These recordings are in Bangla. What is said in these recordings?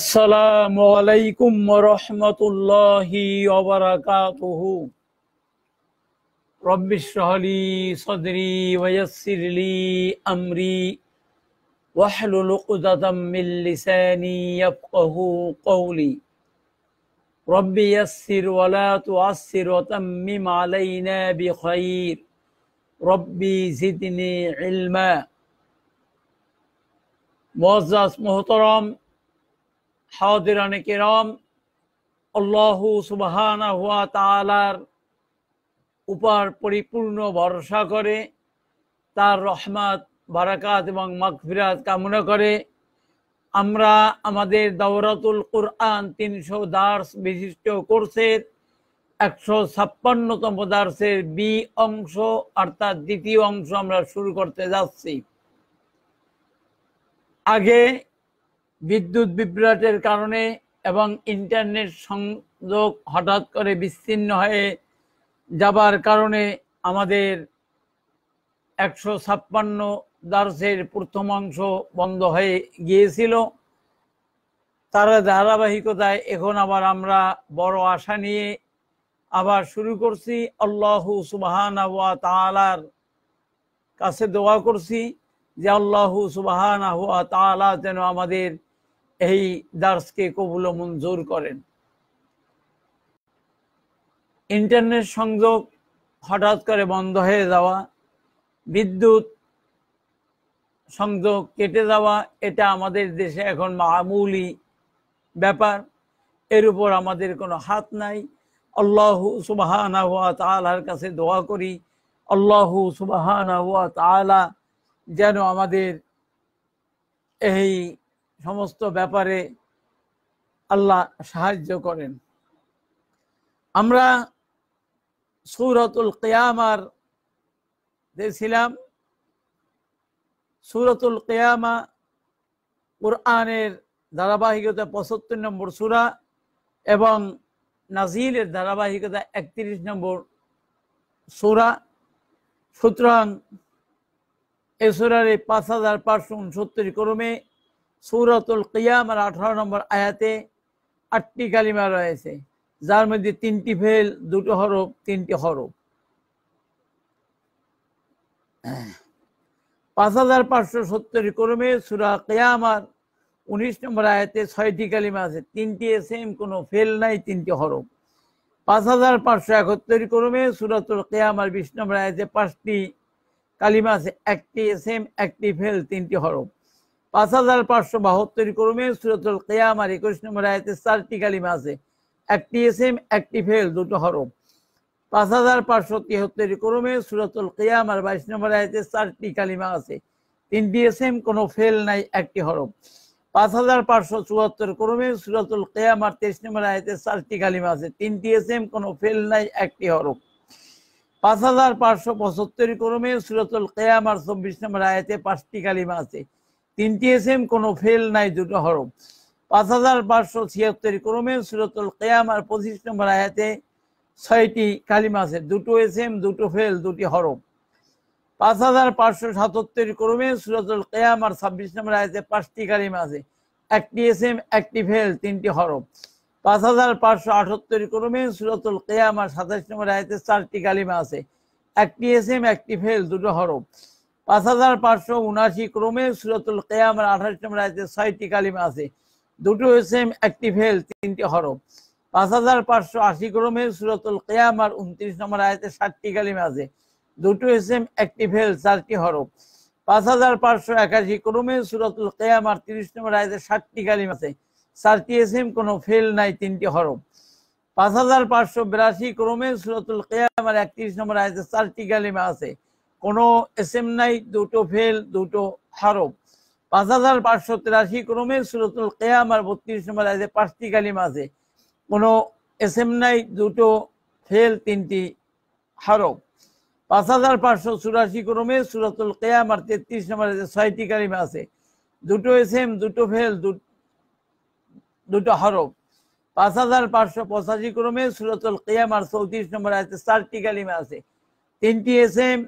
السلام عليكم ورحمة الله وبركاته رب اشرح لي صدري ويسر لي أمري واحلل عقدة من لساني يفقه قولي رب يسر ولا تعسر وتمم علينا بخير ربي زدني علما معزز محترم হাওদিরানে কেরম আল্লাহ সুবাহানা তালার উপর পরিপূর্ণ ভরসা করে তার রহমাত বারাকাত এবং মকফিরাত কামনা করে আমরা আমাদের দৌরাতুল কোরআন তিনশো দার্স বিশিষ্ট কোর্সের একশো ছাপ্পান্নতম দার্সের বি অংশ অর্থাৎ দ্বিতীয় অংশ আমরা শুরু করতে যাচ্ছি আগে বিদ্যুৎ বিভ্রাটের কারণে এবং ইন্টারনেট সংযোগ হঠাৎ করে বিচ্ছিন্ন হয়ে যাবার কারণে আমাদের একশো ছাপ্পান্ন দার্সের প্রথম অংশ বন্ধ হয়ে গিয়েছিল তার ধারাবাহিকতায় এখন আবার আমরা বড় আশা নিয়ে আবার শুরু করছি আল্লাহ সুবাহান আহা তালার কাছে দোয়া করছি যে আল্লাহ সুবাহান আহা তালা যেন আমাদের এই দার্সকে কবুল মঞ্জুর করেন ইন্টারনেট সংযোগ হঠাৎ করে বন্ধ হয়ে যাওয়া বিদ্যুৎ সংযোগ কেটে যাওয়া এটা আমাদের দেশে এখন মামুলি ব্যাপার এর উপর আমাদের কোনো হাত নাই আল্লাহ সুবাহ তালার কাছে দোয়া করি আল্লাহ সুবাহ যেন আমাদের এই সমস্ত ব্যাপারে আল্লাহ সাহায্য করেন আমরা সৌরতুল কেয়ামার দিয়েছিলাম সুরতুল কেয়ামা কোরআনের ধারাবাহিকতা পঁচাত্তর নম্বর সুরা এবং নাজিলের ধারাবাহিকতা একত্রিশ নম্বর সুরা সুতরাং এ এই পাঁচ হাজার পাঁচশো উনসত্তর ক্রমে সৌরাতুল কিয়ামার আঠারো নম্বর আয়াতে আটটি কালিমা রয়েছে যার মধ্যে তিনটি ফেল দুটো হরফ তিনটি হরফ পাঁচ হাজার পাঁচশো সত্তর ক্রমে সুরা কেয়ামার উনিশ নম্বর আয়াতে ছয়টি কালিমা আছে তিনটি এসএম কোনো ফেল নাই তিনটি হরফ পাঁচ হাজার পাঁচশো একাত্তর ক্রমে সুরাতুল কেয়ামার বিশ নম্বর আয়াতে পাঁচটি কালিমা আছে একটি এসএম একটি ফেল তিনটি হরফ পাঁচ হাজার পাঁচশো বাহাত্তর ক্রমে সুরতুল কেয়ামার একুশ নম্বর আয়তে চারটি কালিমা আছে একটি এসএম একটি ফেল দুটো হরম পাঁচ হাজার পাঁচশো তিয়াত্তর ক্রমে সুরতুল কেয়ামার বাইশ নম্বর আয়তে চারটি কালিমা আছে তিনটি এসএম কোনো ফেল নাই একটি হরম পাঁচ হাজার পাঁচশো চুয়াত্তর ক্রমে সুরাতুল কেয়ামার তেইশ নম্বর আয়তে চারটি কালিমা আছে তিনটি এসএম কোনো ফেল নাই একটি হরফ পাঁচ হাজার পাঁচশো পঁচাত্তর ক্রমে সুরাতুল কেয়ামার চব্বিশ নম্বর আয়তে পাঁচটি কালিমা আছে তিনটি এস এম কোনো ফেল নাই দুটো হরফ পাঁচ হাজার পাঁচশো ছিয়াত্তর ক্রমে সুরতুল কেয়ামার পঁচিশ নম্বর আয়াতে ছয়টি কালিমা আছে দুটো এম দুটো ফেল দুটি হরফ পাঁচ হাজার পাঁচশো সাতাত্তর ক্রমে সুরতুল কেয়ামার ছাব্বিশ নম্বর আয়াতে পাঁচটি কালিমা আছে একটি এম একটি ফেল তিনটি হরফ পাঁচ হাজার পাঁচশো আটাত্তর ক্রমে সুরতুল কেয়ামার সাতাশ নম্বর আয়াতে চারটি কালিমা আছে একটি এস এম একটি ফেল দুটো হরফ পাঁচ হাজার পাঁচশো উনাশি ক্রমে সুরতুল কেয়ামের আঠাশ নম্বর আয়তে ছয়টি কালিমা আছে দুটো হয়েছে একটি ফেল তিনটি হরফ পাঁচ হাজার পাঁচশো আশি ক্রমে সুরতুল কেয়ামার উনত্রিশ নম্বর আয়তে সাতটি কালিমা আছে দুটো হয়েছে একটি ফেল চারটি হরফ পাঁচ হাজার পাঁচশো একাশি ক্রমে সুরতুল কেয়ামার তিরিশ নম্বর আয়তে ষাটটি কালিম আছে চারটি এসএম কোনো ফেল নাই তিনটি হরফ পাঁচ হাজার পাঁচশো বিরাশি ক্রমে সুরতুল কেয়ামার একত্রিশ নম্বর আয়তে চারটি কালিমা আছে কোনো এসএম নাই দুটো ফেল দুটো হারব পাঁচ হাজার পাঁচশো তিরাশি ক্রমে সুরতুল আর বত্রিশ নম্বর আছে পাঁচটি কালিম আছে কোনো এসএম নাই দুটো ফেল তিনটি হারব পাঁচ হাজার পাঁচশো চুরাশি ক্রমে সুরতুল আর তেত্রিশ নম্বর আছে ছয়টি কালিম আছে দুটো এসএম দুটো ফেল দুটো হরফ পাঁচ হাজার পাঁচশো পঁচাশি ক্রমে সুরতুল আর চৌত্রিশ নম্বর আছে চারটি কালিম আছে তিনটি এসএম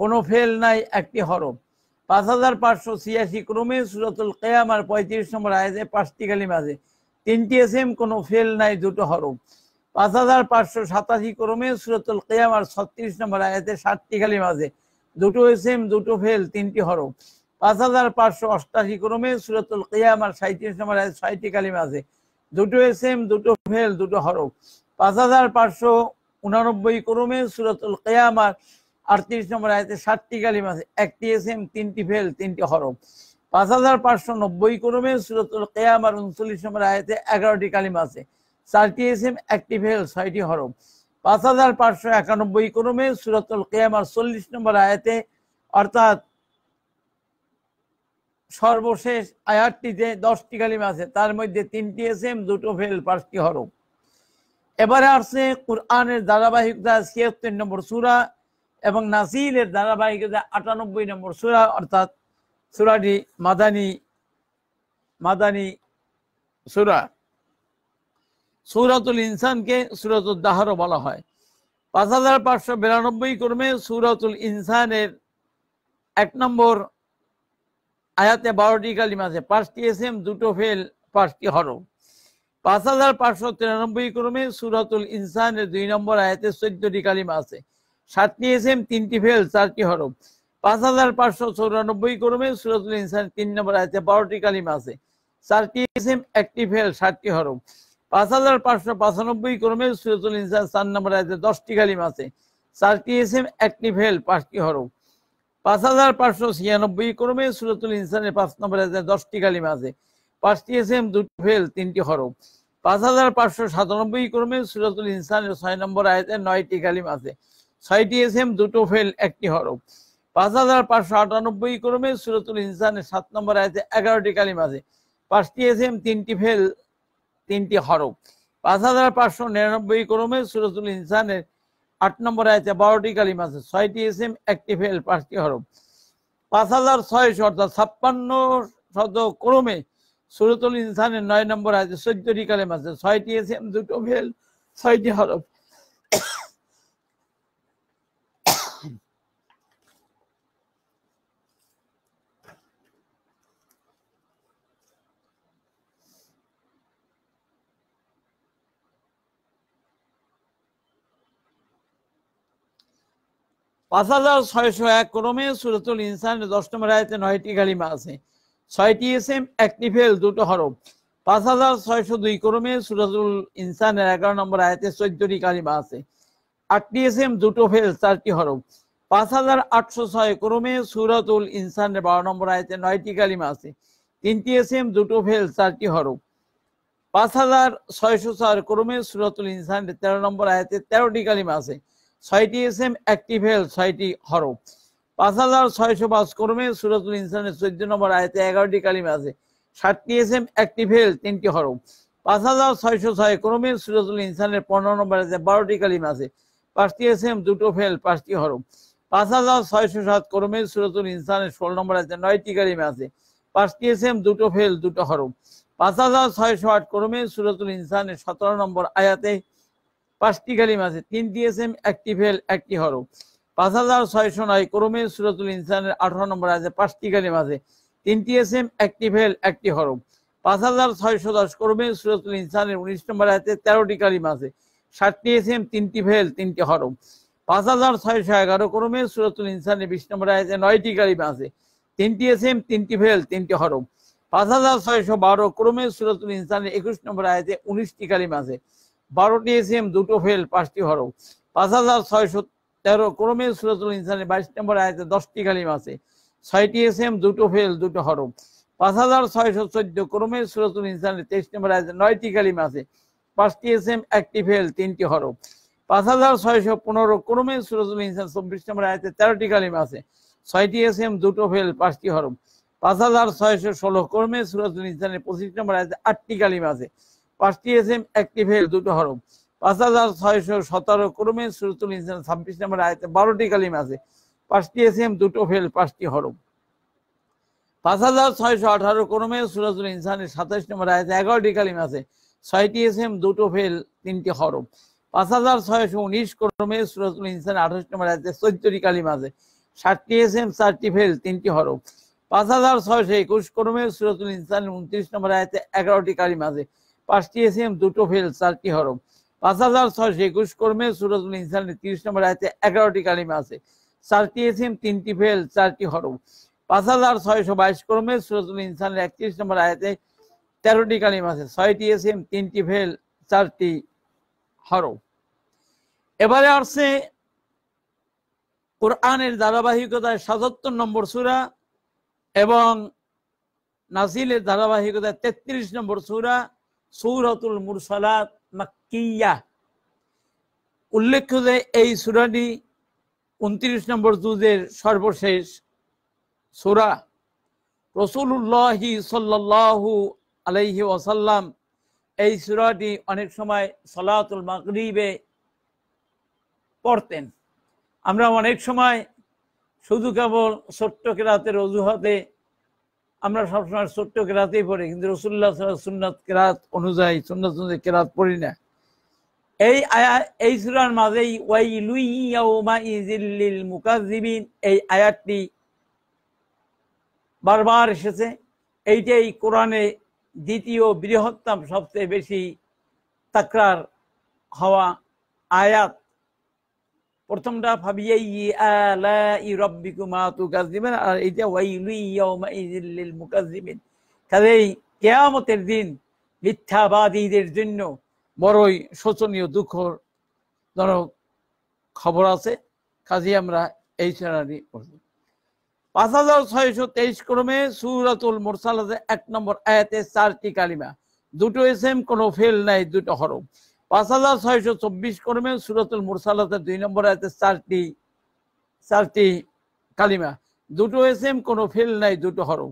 কোনো ফেল নাই একটি হরফ পাঁচ হাজার পাঁচশো ছিয়াশি ক্রমে সুরতুল আর পঁয়ত্রিশ নম্বর আয়াতে পাঁচটি কালিম আছে তিনটি এস এম কোনো ফেল নাই দুটো হরফ পাঁচ হাজার পাঁচশো সাতাশি ক্রমে সুরতুল আর ছত্রিশ নম্বর আয়াতে ষাটটি কালিম আছে দুটো এস এম দুটো ফেল তিনটি হরফ পাঁচ হাজার পাঁচশো অষ্টাশি ক্রমে সুরতুল কেয়ামার সাঁত্রিশ নম্বর আয়াতে ছয়টি কালিম আছে দুটো এস এম দুটো ফেল দুটো হরফ পাঁচ হাজার পাঁচশো উনানব্বই ক্রমে সুরতুল কেয়ামার আটত্রিশ নম্বর আয়তে ষাটটি কালিম আছে একটি এসএম তিনটি ফেল তিনটি হরফ পাঁচ হাজার পাঁচশো নব্বই ক্রমে সুরতুল কেয়াম আর উনচল্লিশ নম্বর আয়তে এগারোটি কালিম আছে চারটি এসএম একটি ফেল ছয়টি হরফ পাঁচ হাজার পাঁচশো একানব্বই ক্রমে সুরতুল কেয়াম আর চল্লিশ নম্বর আয়তে অর্থাৎ সর্বশেষ আয়াতটিতে দশটি কালিম আছে তার মধ্যে তিনটি এসএম দুটো ফেল পাঁচটি হরফ এবারে আসছে কোরআনের ধারাবাহিকতা ছিয়াত্তর নম্বর সুরা এবং নাসিলের ধারাবাহিকতা আটানব্বই নম্বর সুরা অর্থাৎ সুরাটি মাদানি মাদানি সুরা সুরাতুল ইনসানকে সুরাতুল দাহারও বলা হয় পাঁচ হাজার পাঁচশো বিরানব্বই কর্মে সুরাতুল ইনসানের এক নম্বর আয়াতে বারোটি কালিমা আছে পাঁচটি এস এম দুটো ফেল পাঁচটি হর পাঁচ হাজার পাঁচশো তিরানব্বই কর্মে সুরাতুল ইনসানের দুই নম্বর আয়াতে চোদ্দটি কালিমা আছে সাতটি এসএম তিনটি ফেল চারটি হরফ পাঁচ হাজার পাঁচশো চৌরানব্বই ক্রমে সুরতুল ইনসান তিন নম্বর আছে বারোটি কালিমা আছে চারটি এসএম একটি ফেল ষাটটি হরফ পাঁচ হাজার পাঁচশো পাঁচানব্বই ক্রমে সুরতুল ইনসান চার নম্বর আছে দশটি কালিমা আছে চারটি এসএম একটি ফেল পাঁচটি হরফ পাঁচ হাজার পাঁচশো ছিয়ানব্বই ক্রমে সুরতুল ইনসানের পাঁচ নম্বর আছে দশটি কালিমা আছে পাঁচটি এসএম দুটি ফেল তিনটি হরফ পাঁচ হাজার পাঁচশো সাতানব্বই ক্রমে সুরতুল ইনসানের ছয় নম্বর আয়তে নয়টি কালিমা আছে ছয়টি এসএম দুটো ফেল একটি হরফ পাঁচ হাজার পাঁচশো আটানব্বই ক্রমে সুরতুল ইনসানের সাত নম্বর আয়তে এগারোটি কালিম আছে পাঁচটি এসএম তিনটি ফেল তিনটি হরফ পাঁচ হাজার পাঁচশো নিরানব্বই ক্রমে সুরতুল ইনসানের আট নম্বর আয়তে বারোটি কালিম আছে ছয়টি এসএম একটি ফেল পাঁচটি হরফ পাঁচ হাজার ছয়শো অর্থাৎ ছাপ্পান্ন শত ক্রমে সুরতুল ইনসানের নয় নম্বর আছে চোদ্দটি কালেম আছে ছয়টি এসএম দুটো ফেল ছয়টি হরফ পাঁচ হাজার ছয়শো এক ক্রমে সুরতুল ইনসান দশ নম্বর আয়তে নয়টি কালিমা আছে ছয়টি এস এম একটি ফেল দুটো হরফ পাঁচ হাজার ছয়শো দুই ক্রমে সুরতুল ইনসানের এগারো নম্বর আয়তে চোদ্দটি কালিমা আছে আটটি এস এম দুটো ফেল চারটি হরফ পাঁচ হাজার আটশো ছয় ক্রমে সুরাতুল ইনসানের বারো নম্বর আয়তে নয়টি কালিমা আছে তিনটি এস এম দুটো ফেল চারটি হরফ পাঁচ হাজার ছয়শো চার ক্রমে সুরাতুল ইনসানের তেরো নম্বর আয়তে তেরোটি কালিমা আছে ছয়টি এসএম অ্যাক্টিভ হেল ছয়টি হরফ পাঁচ হাজার ছয়শো পাঁচ কর্মে সুরাতুল ইনসানের চোদ্দ নম্বর আয়তে এগারোটি কালিমা আছে ষাটটি এসএম অ্যাক্টিভ হেল তিনটি হরফ পাঁচ হাজার ছয়শো ছয় ক্রমে সুরাতুল ইনসানের পনেরো নম্বর আছে বারোটি কালিমা আছে পাঁচটি এম দুটো ফেল পাঁচটি হরফ পাঁচ হাজার ছয়শো সাত ক্রমে সুরাতুল ইনসানের ষোলো নম্বর আছে নয়টি কালিমা আছে পাঁচটি এম দুটো ফেল দুটো হরফ পাঁচ হাজার ছয়শো আট ক্রমে সুরাতুল ইনসানের সতেরো নম্বর আয়াতে পাঁচটি কালিম আছে তিনটি এসএম একটি ফেল একটি হরফ পাঁচ হাজার ছয়শো নয় ক্রমে সুরতুল ইনসানের আঠারো নম্বর আছে পাঁচটি কালিম আছে তিনটি এসএম একটি ফেল একটি হরফ পাঁচ হাজার ছয়শো দশ ক্রমে সুরতুল ইনসানের উনিশ নম্বর আছে তেরোটি কালিম আছে ষাটটি এসএম তিনটি ফেল তিনটি হরফ পাঁচ হাজার ছয়শো এগারো ক্রমে সুরতুল ইনসানের বিশ নম্বর আছে নয়টি কালিম আছে তিনটি এম তিনটি ফেল তিনটি হরফ পাঁচ হাজার ছয়শো বারো ক্রমে সুরতুল ইনসানের একুশ নম্বর আছে উনিশটি কালিম আছে বারোটি এসএম দুটো ফেল পাঁচটি হরফ পাঁচ হাজার ছয়শো তেরো ক্রমে সুরতুল ইনসানের বাইশ নম্বর আয়তে দশটি কালিম আছে ছয়টি এসএম দুটো ফেল দুটো হরফ পাঁচ হাজার ছয়শো চোদ্দ ক্রমে সুরতুল ইনসানের তেইশ নম্বর আয়তে নয়টি কালিম আছে পাঁচটি এসএম একটি ফেল তিনটি হরফ পাঁচ হাজার ছয়শো পনেরো ক্রমে সুরতুল ইনসান চব্বিশ নম্বর আয়তে তেরোটি কালিম আছে ছয়টি এসএম দুটো ফেল পাঁচটি হরফ পাঁচ হাজার ছয়শো ষোলো ক্রমে সুরতুল ইনসানের পঁচিশ নম্বর আয়তে আটটি কালিম আছে পাঁচটি এসএম অ্যাক্টিভের দুটো হরফ পাঁচ হাজার ছয়শো সতেরো ক্রমে সুরতুল ইনসান ছাব্বিশ নম্বর আয়তে বারোটি কালিম আছে পাঁচটি এসএম দুটো ফেল পাঁচটি হরফ পাঁচ হাজার ছয়শো আঠারো ক্রমে সুরাজুল ইনসানের সাতাশ নম্বর আয়তে এগারোটি কালিম আছে ছয়টি এসএম দুটো ফেল তিনটি হরফ পাঁচ হাজার ছয়শো উনিশ ক্রমে সুরাজুল ইনসান আঠাশ নম্বর আয়তে চোদ্দটি কালিম আছে ষাটটি এসএম চারটি ফেল তিনটি হরফ পাঁচ হাজার ছয়শো একুশ ক্রমে সুরাজুল ইনসান উনত্রিশ নম্বর আয়তে এগারোটি কালিম আছে পাঁচটি এসএম দুটো ফেল চারটি হরম পাঁচ হাজার ছয়শ একুশ কর্মে সুরজুল ইনসানের তিরিশ নম্বর আয়তে এগারোটি কালিমা আছে চারটি এসএম তিনটি ফেল চারটি হরম পাঁচ হাজার ছয়শ বাইশ কর্মে সুরজুল ইনসানের একত্রিশ নম্বর আয়তে তেরোটি কালিমা আছে ছয়টি এসএম তিনটি ফেল চারটি হরম এবারে আসছে কোরআনের ধারাবাহিকতায় সাতাত্তর নম্বর সুরা এবং নাসিলের ধারাবাহিকতায় তেত্রিশ নম্বর সুরা সৌরাতুল মুরসালাত মাকিয়া উল্লেখ্য যে এই সুরাটি উনত্রিশ নম্বর দুধের সর্বশেষ সুরা রসুল্লাহ সাল্লাহু আলাইহি ওয়াসাল্লাম এই সুরাটি অনেক সময় সলাতুল মাকরিবে পড়তেন আমরা অনেক সময় শুধু কেবল ছোট্ট কেরাতের অজুহাতে আমরা সবসময় ছোট্ট কেরাতেই পড়ি কিন্তু রসুল্লাহ সুন্নাত কেরাত অনুযায়ী সুন্নাত অনুযায়ী কেরাত পড়ি না এই আয়া এই সুরার মাঝেই ওয়াই ওয়াইলুইয়াউমাইজিল্লিল মুকাজিবিন এই আয়াতটি বারবার এসেছে এইটাই কোরআনে দ্বিতীয় বৃহত্তম সবচেয়ে বেশি তাকরার হওয়া আয়াত প্রথমটা ফাবিয়াই আর এইটা কেয়ামতের দিন মিথ্যাবাদীদের জন্য বড়ই শোচনীয় জনক খবর আছে কাজে আমরা এই শ্রেণী পড়ব পাঁচ হাজার ছয়শ তেইশ ক্রমে সুরাতুল মোরসালাতে এক নম্বর আয়াতে চারটি কালিমা দুটো এসএম কোনো ফেল নাই দুটো হরফ পাঁচ হাজার ছয়শো চব্বিশ কর্মে সুরতুল মুরসালাতের দুই নম্বর আয়তে চারটি চারটি কালিমা দুটো এসএম কোনো ফেল নাই দুটো হরফ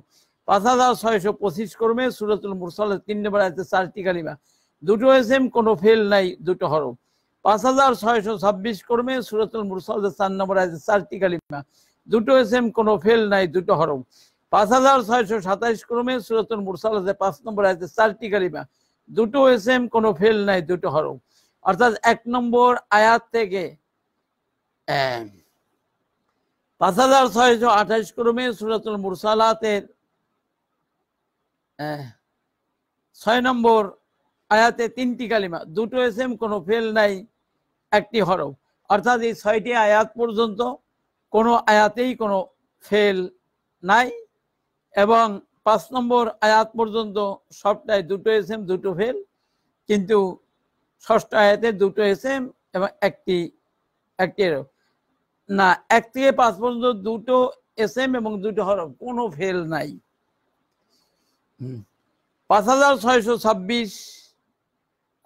পাঁচ হাজার ছয়শো পঁচিশ কর্মে সুরতুল মুরসালাত তিন নম্বর আয়তে চারটি কালিমা দুটো এসএম কোনো ফেল নাই দুটো হরম পাঁচ হাজার ছয়শো ছাব্বিশ কর্মে সুরতুল মুরসালাতের চার নম্বর আয়তে চারটি কালিমা দুটো এসএম কোনো ফেল নাই দুটো হরম পাঁচ হাজার ছয়শো সাতাইশ কর্মে সুরতুল মুরসালাতে পাঁচ নম্বর আয়তে চারটি কালিমা দুটো এসএম কোনো ফেল নাই দুটো হরফ অর্থাৎ এক নম্বর আয়াত থেকে পাঁচ হাজার ছয়শো আঠাইশ ক্রমে সুরাতুল মুরসালাতের ছয় নম্বর আয়াতে তিনটি কালিমা দুটো এসএম কোনো ফেল নাই একটি হরফ অর্থাৎ এই ছয়টি আয়াত পর্যন্ত কোনো আয়াতেই কোনো ফেল নাই এবং পাঁচ নম্বর আয়াত পর্যন্ত সবটাই দুটো এসএম দুটো ফেল কিন্তু ষষ্ঠ আয়াতে দুটো এসএম এবং একটি একটি না এক থেকে পাঁচ পর্যন্ত দুটো এসএম এবং দুটো হরফ কোনো ফেল নাই পাঁচ হাজার ছয়শো ছাব্বিশ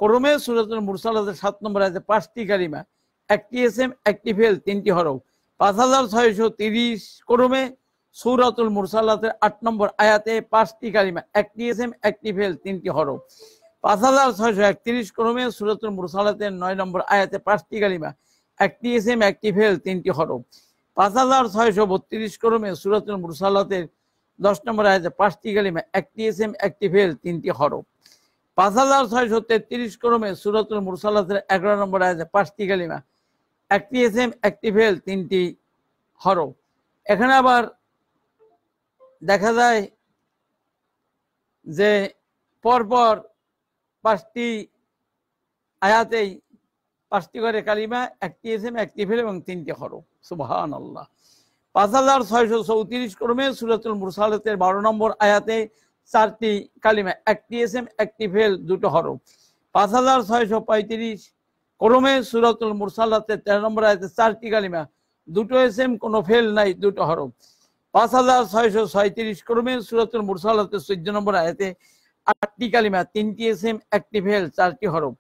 করমে সুরতুল মুরসালাদের সাত নম্বর আছে পাঁচটি কারিমা একটি এসএম একটি ফেল তিনটি হরফ পাঁচ হাজার ছয়শো তিরিশ করমে সৌরাতুল মুরসালাতের আট নম্বর আয়াতে পাঁচটি কালিমা একটি এসএম একটি ফেল তিনটি হর পাঁচ হাজার ছয়শো একত্রিশ ক্রমে সুরাতুল মুরসালাতের নয় নম্বর আয়াতে পাঁচটি কালিমা একটি এসএম একটি ফেল তিনটি হর পাঁচ হাজার ছয়শো বত্রিশ ক্রমে সুরাতুল মুরসালাতের দশ নম্বর আয়াতে পাঁচটি কালিমা একটি এসএম একটি ফেল তিনটি হর পাঁচ হাজার ছয়শো তেত্রিশ ক্রমে সুরাতুল মুরসালাতের এগারো নম্বর আয়াতে পাঁচটি কালিমা একটি এসএম একটি ফেল তিনটি হর এখানে আবার দেখা যায় যে পরপর পাঁচটি আয়াতেই পাঁচটি করে কালিমা একটি এসেম একটি ফেল এবং তিনটি হরফ সুবাহান আল্লাহ পাঁচ হাজার ছয়শো চৌত্রিশ ক্রমে সুরাতুল মুরসালতের বারো নম্বর আয়াতে চারটি কালিমা একটি এসএম একটি ফেল দুটো হরফ পাঁচ হাজার ছয়শো পঁয়ত্রিশ ক্রমে সুরাতুল মুরসালাতের তেরো নম্বর আয়াতে চারটি কালিমা দুটো এসএম কোনো ফেল নাই দুটো হরফ পাঁচ হাজার ছয়শো ছয়ত্রিশ ক্রমে সুরাতুল মুরসালাতে চোদ্দ নম্বর আয়াতে আটটি কালিমা তিনটি এম একটি ফেল চারটি হরফ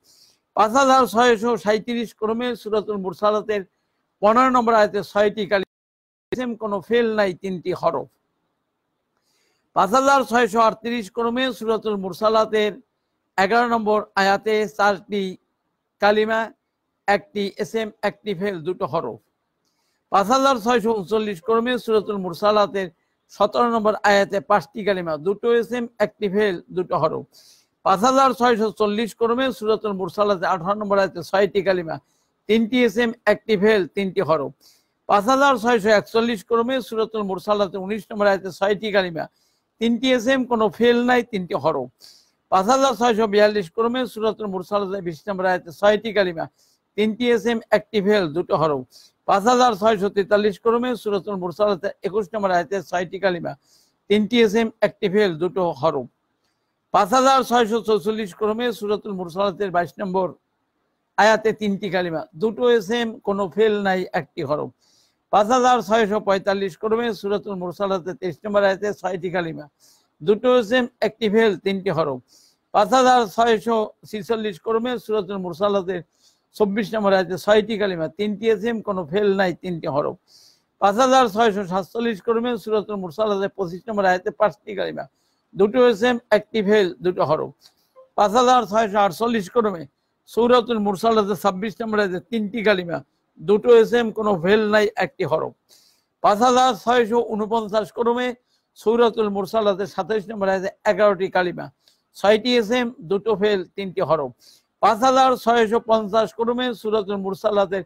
পাঁচ হাজার ছয়শো সাঁত্রিশ ক্রমে সুরাতুল মুরসালাতের পনেরো নম্বর আয়াতে ছয়টি কালিমা কোনো ফেল নাই তিনটি হরফ পাঁচ হাজার ছয়শো আটত্রিশ ক্রমে সুরাতুল মুরসালাতের এগারো নম্বর আয়াতে চারটি কালিমা একটি এস এম একটি ফেল দুটো হরফ পাঁচ হাজার ছয়শো উনচল্লিশ কর্মী সুরতুল মুরসালাতের সতেরো নম্বর আয়াতে পাঁচটি কালিমা দুটো এসএম একটি ফেল দুটো হরফ পাঁচ হাজার ছয়শো চল্লিশ কর্মে সুরতুল মুরসালাতে আঠারো নম্বর আয়াতে ছয়টি কালিমা তিনটি এসএম একটি ফেল তিনটি হরফ পাঁচ হাজার ছয়শো একচল্লিশ কর্মে সুরতুল মুরসালাতে উনিশ নম্বর আয়াতে ছয়টি কালিমা তিনটি এসএম কোনো ফেল নাই তিনটি হরফ পাঁচ হাজার ছয়শো বিয়াল্লিশ কর্মে সুরতুল মুরসালাতে বিশ নম্বর আয়াতে ছয়টি কালিমা তিনটি এসএম একটি ফেল দুটো হরফ পাঁচ হাজার ছয়শো তেতাল্লিশ ক্রমে সুরতুল মুরসালাতে একুশ নম্বর আয়তে ছয়টি কালিমা তিনটি এসএম একটি ফেল দুটো হরফ পাঁচ হাজার ছয়শো চৌচল্লিশ ক্রমে সুরতুল মুরসালাতের বাইশ নম্বর আয়াতে তিনটি কালিমা দুটো এসএম কোনো ফেল নাই একটি হরফ পাঁচ হাজার ছয়শো পঁয়তাল্লিশ ক্রমে সুরতুল মুরসালাতে তেইশ নম্বর আয়াতে ছয়টি কালিমা দুটো এসএম একটি ফেল তিনটি হরফ পাঁচ হাজার ছয়শো ছিচল্লিশ ক্রমে সুরতুল মুরসালাতের চব্বিশ নম্বর আছে ছয়টি কালিমা তিনটি এসিম কোনো ফেল নাই তিনটি হরফ পাঁচ হাজার ছয়শো সাতচল্লিশ কর্মে সুরতুল মুরসাল আছে পঁচিশ নম্বর আছে পাঁচটি কালিমা দুটো এসএম একটি ফেল দুটো হরফ পাঁচ হাজার ছয়শো আটচল্লিশ কর্মে সৌরাতুল মুরসাল আছে ছাব্বিশ নম্বর আছে তিনটি কালিমা দুটো এসএম কোনো ফেল নাই একটি হরফ পাঁচ হাজার ছয়শো উনপঞ্চাশ কর্মে সৌরতুল মুরসাল আছে সাতাইশ নম্বর আছে এগারোটি কালিমা ছয়টি এসএম দুটো ফেল তিনটি হরফ পাঁচ হাজার ছয়শো পঞ্চাশ ক্রমে সুরাতুল মুরসালাতের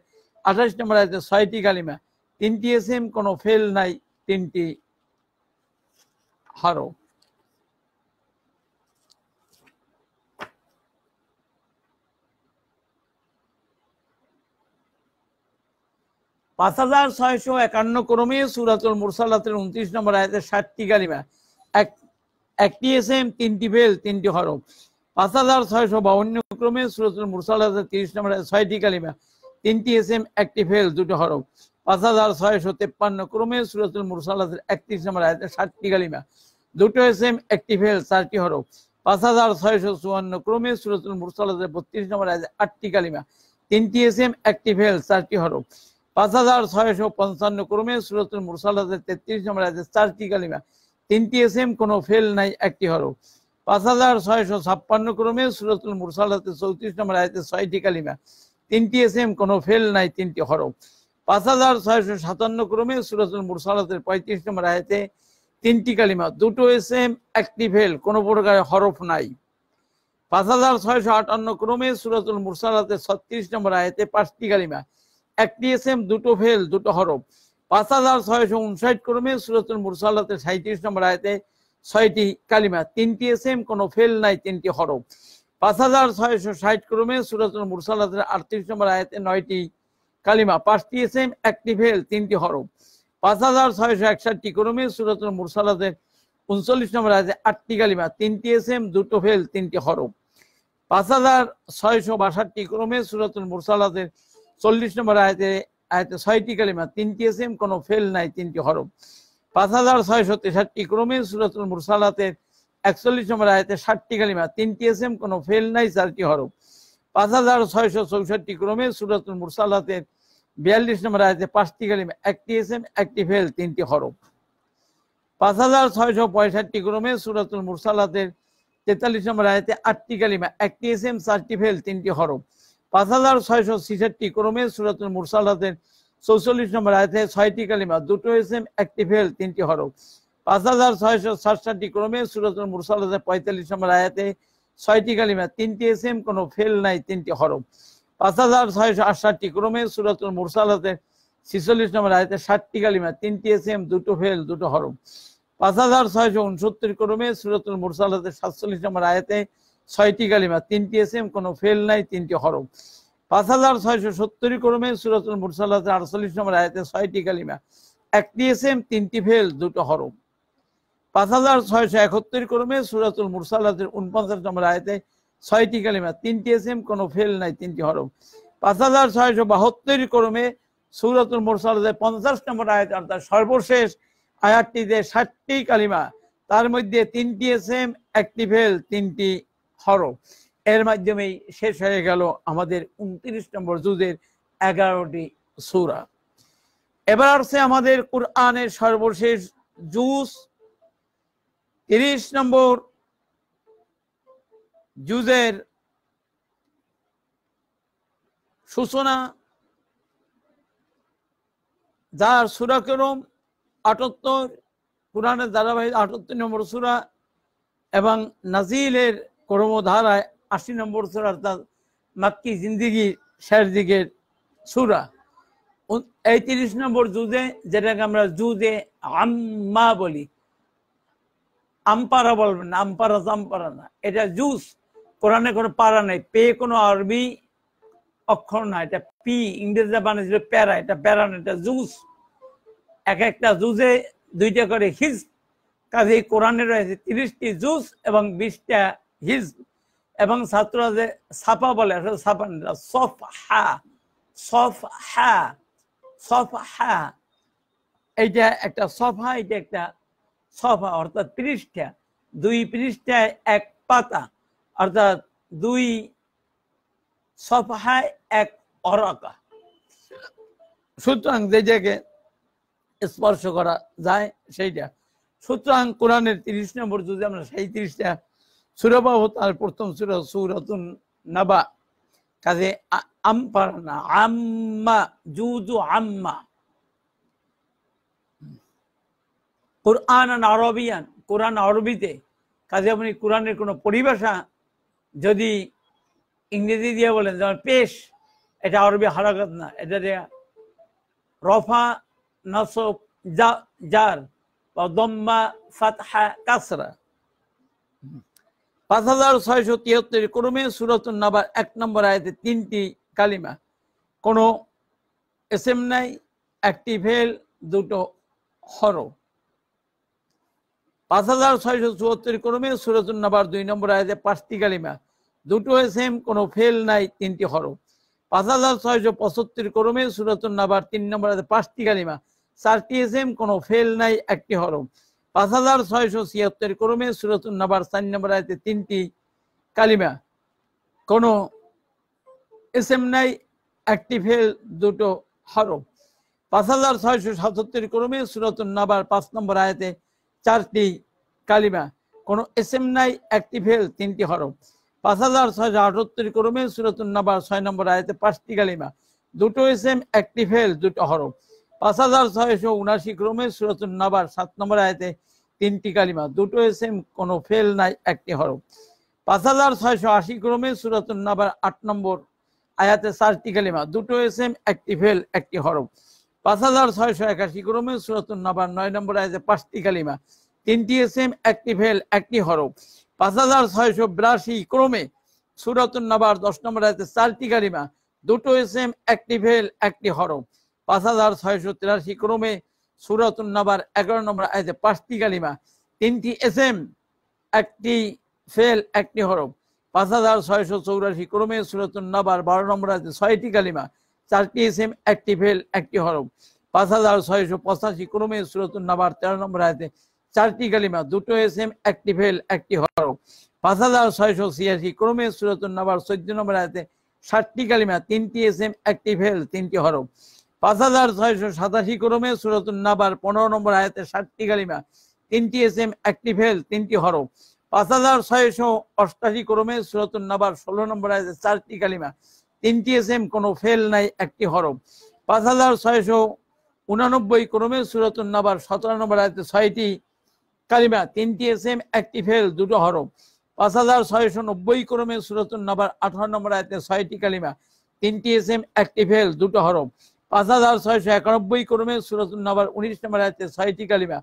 আঠাশ নম্বর আছে ছয়টি কালিমা তিনটি এসএম কোনো ফেল নাই তিনটি হারো পাঁচ হাজার ছয়শো একান্ন ক্রমে সুরাতুল মুরসালাতের উনত্রিশ নম্বর আয়াতের ষাটটি গালিমা এক একটি এসএম তিনটি ফেল তিনটি হরফ পাঁচ হাজার ছয়শো বাউন্ন ক্রমে সুরতুল মুরসাল হাজার তিরিশ নম্বর ছয়টি কালিমা তিনটি এম একটি ফেল দুটো হরফ পাঁচ হাজার ছয়শো তেপ্পান্ন ক্রমে সুরতুল মুরসাল হাজার একত্রিশ নম্বর ষাটটি কালিমা দুটো এসএম একটি ফেল চারটি হরফ পাঁচ হাজার ছয়শো চুয়ান্ন ক্রমে সুরতুল মুরসাল হাজার বত্রিশ নম্বর আয়াতের আটটি কালিমা তিনটি এসএম একটি ফেল চারটি হরফ পাঁচ হাজার ছয়শো পঞ্চান্ন ক্রমে সুরতুল মুরসাল হাজার তেত্রিশ নম্বর আয়াতের চারটি কালিমা তিনটি এম কোনো ফেল নাই একটি হরফ পাঁচ হাজার ছাপ্পান্ন ক্রমে চৌত্রিশ ছয়টি কালিমা তিনটি কোনো নাই তিনটি হরফ পাঁচ হাজার সাতান্ন ক্রমে পঁয়ত্রিশ তিনটি কালিমা দুটো এম একটি ফেল কোনো প্রকার হরফ নাই পাঁচ হাজার ছয়শ আটান্ন ক্রমে সুরতুল মুরসালাতের ছত্রিশ নম্বর আয়তে পাঁচটি কালিমা একটি এস এম দুটো ফেল দুটো হরফ পাঁচ হাজার ছয়শ উনষাট ক্রমে সুরতুল মুরসালাতের সাঁত্রিশ নম্বর আয়তে ছয়টি কালিমা তিনটি এসএম কোনো ফেল নাই তিনটি হরফ পাঁচ হাজার ছয়শো ষাট ক্রমে সুরাতুল আটত্রিশ নম্বর আয়াতে নয়টি কালিমা পাঁচটি এসএম একটি ফেল তিনটি হরফ পাঁচ হাজার ছয়শো একষট্টি ক্রমে সুরাতুল মুরসালাতের উনচল্লিশ নম্বর আয়াতে আটটি কালিমা তিনটি এসএম দুটো ফেল তিনটি হরফ পাঁচ হাজার ছয়শো বাষট্টি ক্রমে সুরাতুল মুরসালাদের চল্লিশ নম্বর আয়তে আয়তে ছয়টি কালিমা তিনটি এসএম কোনো ফেল নাই তিনটি হরফ পাঁচ হাজার ছয়শো তেষট্টি ক্রমে সুরতুল মুরসালাতের একচল্লিশ নম্বর আয়তে ষাটটি কালিমা তিনটি এস এম কোনো ফেল নাই চারটি হরফ পাঁচ হাজার ছয়শো চৌষট্টি ক্রমে সুরতুল মুরসালাতের বিয়াল্লিশ নম্বর আয়তে পাঁচটি কালিমা একটি এস এম একটি ফেল তিনটি হরফ পাঁচ হাজার ছয়শো পঁয়ষট্টি ক্রমে সুরতুল মুরসালাতের তেতাল্লিশ নম্বর আয়তে আটটি কালিমা একটি এস এম চারটি ফেল তিনটি হরফ পাঁচ হাজার ছয়শো ছিষট্টি ক্রমে সুরাতুল মুরসালাতের চৌচল্লিশ নম্বর আয়াতে ছয়টি কালিমা দুটো ইসিম একটি ফেল তিনটি হরফ পাঁচ হাজার ছয়শো সাতষট্টি ক্রমে সুরজুল মুরসাল পঁয়তাল্লিশ নম্বর আয়াতে ছয়টি কালিমা তিনটি এসএম কোনো ফেল নাই তিনটি হরফ পাঁচ হাজার ছয়শো আটষাটটি ক্রমে সুরাতুল মুরসাল ছিচল্লিশ নম্বর আয়তে ষাটটি কালিমা তিনটি এসএম দুটো ফেল দুটো হরফ পাঁচ হাজার ছয়শো উনসত্তর ক্রমে সুরাতুল মুরসাল সাতচল্লিশ নম্বর আয়তে ছয়টি কালিমা তিনটি এসএম কোনো ফেল নাই তিনটি হরফ পাঁচ হাজার ছয়শো সত্তরি ক্রমে সুরাতুল মুরসালাতে আটচল্লিশ নম্বর আয়তে ছয়টি কালিমা একটি এসএম তিনটি ফেল দুটো হরম পাঁচ হাজার ছয়শো একত্তর ক্রমে সুরাতুল মুরসালাতের উনপঞ্চাশ নম্বর আয়তে ছয়টি কালিমা তিনটি এসএম কোনো ফেল নাই তিনটি হরম পাঁচ হাজার ছয়শো বাহাত্তর ক্রমে সুরাতুল মুরসালাতের পঞ্চাশ নম্বর আয়াত অর্থাৎ সর্বশেষ আয়াতটিতে ষাটটি কালিমা তার মধ্যে তিনটি এসএম একটি ফেল তিনটি হরফ এর মাধ্যমেই শেষ হয়ে গেল আমাদের উনত্রিশ নম্বর যুজের এগারোটি সুরা এবার আসছে আমাদের কোরআনের সর্বশেষ জুস তিরিশ নম্বর জুজের সূচনা যার সুরাকেরম আটাত্তর কোরআনের ধারাবাহিক আটাত্তর নম্বর সুরা এবং নাজিলের কর্মধারায় আশি নম্বর সুরা অর্থাৎ মাক্কি জিন্দিগি শেষ দিকের সুরা এই তিরিশ নম্বর যুদে যেটাকে আমরা যুদে আম্মা বলি আমপারা বলবেন আমপারা জামপারা না এটা জুস কোরআনে কোনো পারা নাই পে কোনো আরবি অক্ষর না এটা পি ইংরেজরা বানিয়েছিল প্যারা এটা প্যারা না এটা জুস এক একটা জুজে দুইটা করে হিজ কাজে কোরআনে রয়েছে তিরিশটি জুস এবং বিশটা হিজ এবং ছাত্ররা যে ছাপা বলে আসলে ছাপা সফ হা সফ হা সফ হা এইটা একটা সফা এটা একটা সফা অর্থাৎ পৃষ্ঠা দুই পৃষ্ঠায় এক পাতা অর্থাৎ দুই সফায় এক অরকা সুতরাং যে জায়গায় স্পর্শ করা যায় সেইটা সুতরাং কোরআনের তিরিশ নম্বর যদি আমরা সেই তিরিশটা সুরাবাহ তার প্রথম সুরা সুরাতুন নাবা কাজে আম্মা জুজু আম্মা কোরআন আরবিয়ান কোরআন আরবিতে কাজে আপনি কোরআনের কোনো পরিভাষা যদি ইংরেজি দিয়ে বলেন যেমন পেশ এটা আরবি হারাকাত না এটা রফা নসব জার বা দম্মা ফাতহা কাসরা পাঁচ হাজার ছয়শো ক্রমে এক নম্বর আয়তে তিনটি কালিমা কোনো এসএম নাই একটি দুটো হর পাঁচ হাজার ছয়শো চুয়াত্তর ক্রমে সুরত দুই নম্বর আয়তে পাঁচটি কালিমা দুটো এসএম কোনো ফেল নাই তিনটি হর পাঁচ হাজার ছয়শো পঁচাত্তর ক্রমে সুরত নাবার তিন নম্বর আয়তে পাঁচটি কালিমা চারটি এসএম কোনো ফেল নাই একটি হরফ পাঁচ হাজার ছয়শো ছিয়াত্তর ক্রমে নাবার চার নম্বর আয়তে তিনটি কালিমা কোনো এসএম নাই ফেল দুটো হরফ পাঁচ হাজার ছয়শো সাতাত্তর ক্রমে নাবার পাঁচ নম্বর আয়তে চারটি কালিমা কোনো এসএম নাই ফেল তিনটি হরফ পাঁচ হাজার ছয়শো আটাত্তর ক্রমে নাবার ছয় নম্বর আয়তে পাঁচটি কালিমা দুটো এসএম ফেল দুটো হরফ পাঁচ হাজার ছয়শো উনাশি ক্রমে সুরতুল নাবার সাত নম্বর আয়তে তিনটি কালিমা দুটো এসএম কোনো ফেল নাই একটি হরফ পাঁচ হাজার ছয়শো আশি ক্রমে সুরতুল নাবার আট নম্বর আয়াতে চারটি কালিমা দুটো এসএম একটি ফেল একটি হরফ পাঁচ হাজার ছয়শো একাশি ক্রমে সুরতুল নাবার নয় নম্বর আয়াতে পাঁচটি কালিমা তিনটি এসএম একটি ফেল একটি হরফ পাঁচ হাজার ছয়শো বিরাশি ক্রমে সুরতুল নাবার দশ নম্বর আয়াতে চারটি কালিমা দুটো এসএম একটি ফেল একটি হরফ পাঁচ হাজার ছয়শো তিরাশি ক্রমে সুরতুন্নাবার এগারো নম্বর আয়তে পাঁচটি কালিমা তিনটি এম একটি ফেল একটি হরফ পাঁচ হাজার ছয়শো চৌরাশি ক্রমে নাবার বারো নম্বর আয়তে ছয়টি কালিমা চারটি এম একটি ফেল একটি হরফ পাঁচ হাজার ছয়শো পঁচাশি ক্রমে নাবার তেরো নম্বর আয়তে চারটি কালিমা দুটো এম একটি ফেল একটি হরফ পাঁচ হাজার ছয়শো ছিয়াশি ক্রমে সুরতুন্নাবার চোদ্দ নম্বর আয়তে ষাটটি কালিমা তিনটি এম একটি ফেল তিনটি হরফ পাঁচ হাজার ছয়শো সাতাশি ক্রমে সুরতুন্নাবার পনেরো নম্বর আয়াতে ষাটটি কালিমা তিনটি এস এম একটি ফেল তিনটি হরফ পাঁচ হাজার ছয়শো অষ্টাশি ক্রমে সুরতুন্নাবার ষোলো নম্বর আয়াতে চারটি কালিমা তিনটি এস এম কোনো ফেল নাই একটি হরফ পাঁচ হাজার ছয়শো উনানব্বই ক্রমে সুরতুন্নাবার সতেরো নম্বর আয়াতে ছয়টি কালিমা তিনটি এস এম একটি ফেল দুটো হরফ পাঁচ হাজার ছয়শো নব্বই ক্রমে সুরতুন্নাবার আঠারো নম্বর আয়াতে ছয়টি কালিমা তিনটি এস এম একটি ফেল দুটো হরফ পাঁচ হাজার ছয়শো একানব্বই ক্রমে সুরজ নম্বর উনিশ নম্বর আছে ছয়টি কালিমা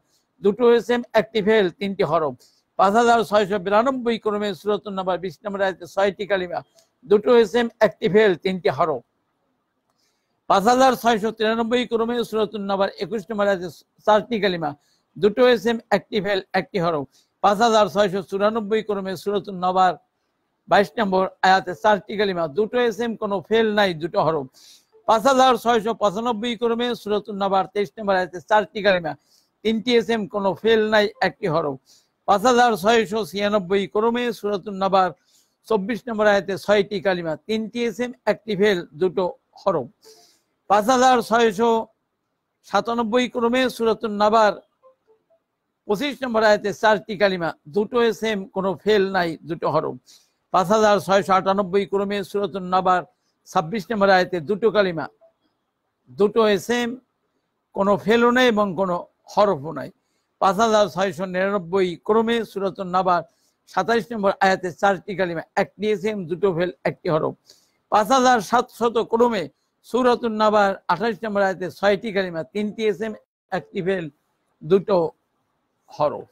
দুটো হয়েছে একটি ফেল তিনটি হরফ পাঁচ হাজার ছয়শো বিরানব্বই ক্রমে সুরত নম্বর বিশ নম্বর আছে ছয়টি কালিমা দুটো হয়েছে একটি ফেল তিনটি হরফ পাঁচ হাজার ছয়শো তিরানব্বই ক্রমে সুরত নম্বর একুশ নম্বর আছে চারটি কালিমা দুটো হয়েছে একটি ফেল একটি হরফ পাঁচ হাজার ছয়শো চুরানব্বই ক্রমে সুরত নম্বর বাইশ নম্বর আয়াতে চারটি কালিমা দুটো এস এম কোনো ফেল নাই দুটো হরফ পাঁচ হাজার ছয়শো পঁচানব্বই ক্রমে নাবার তেইশ নম্বর আছে চারটি কালিমা তিনটি এস এম কোনো ফেল নাই একটি হরফ পাঁচ হাজার ছয়শো ছিয়ানব্বই ক্রমে নাবার চব্বিশ নম্বর আয়াতে ছয়টি কালিমা তিনটি এস এম একটি ফেল দুটো হরম পাঁচ হাজার ছয়শো সাতানব্বই ক্রমে নাবার পঁচিশ নম্বর আয়াতে চারটি কালিমা দুটো এস এম কোনো ফেল নাই দুটো হরম পাঁচ হাজার ছয়শো আটানব্বই ক্রমে নাবার ছাব্বিশ নম্বর আয়তে দুটো কালিমা দুটো এসএম কোনো ফেলও নেই এবং কোনো হরফও নাই পাঁচ হাজার ছয়শো নিরানব্বই ক্রমে সুরত নাবার সাতাইশ নম্বর আয়াতে চারটি কালিমা একটি এসএম দুটো ফেল একটি হরফ পাঁচ হাজার সাতশত ক্রমে সুরতুল নাবার আঠাশ নম্বর আয়াতে ছয়টি কালিমা তিনটি এসএম একটি ফেল দুটো হরফ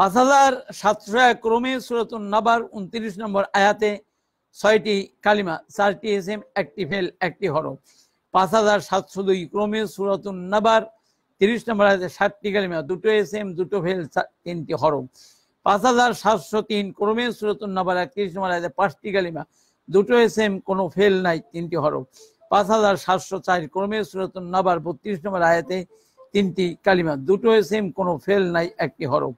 পাঁচ হাজার সাতশো এক ক্রমে সুরতুন নাবার উনত্রিশ নম্বর আয়াতে ছয়টি কালিমা চারটি এস এম একটি ফেল একটি হরফ পাঁচ হাজার সাতশো দুই ক্রমে সুরতুল নাবার তিরিশ নম্বর আয়াতে সাতটি কালিমা দুটো এস এম দুটো ফেল তিনটি হরফ পাঁচ হাজার সাতশো তিন ক্রমে সুরতুল নাবার একত্রিশ নম্বর আয়াতে পাঁচটি কালিমা দুটো এস এম কোনো ফেল নাই তিনটি হরফ পাঁচ হাজার সাতশো চার ক্রমে সুরতুল নাবার বত্রিশ নম্বর আয়াতে তিনটি কালিমা দুটো এস এম কোনো ফেল নাই একটি হরফ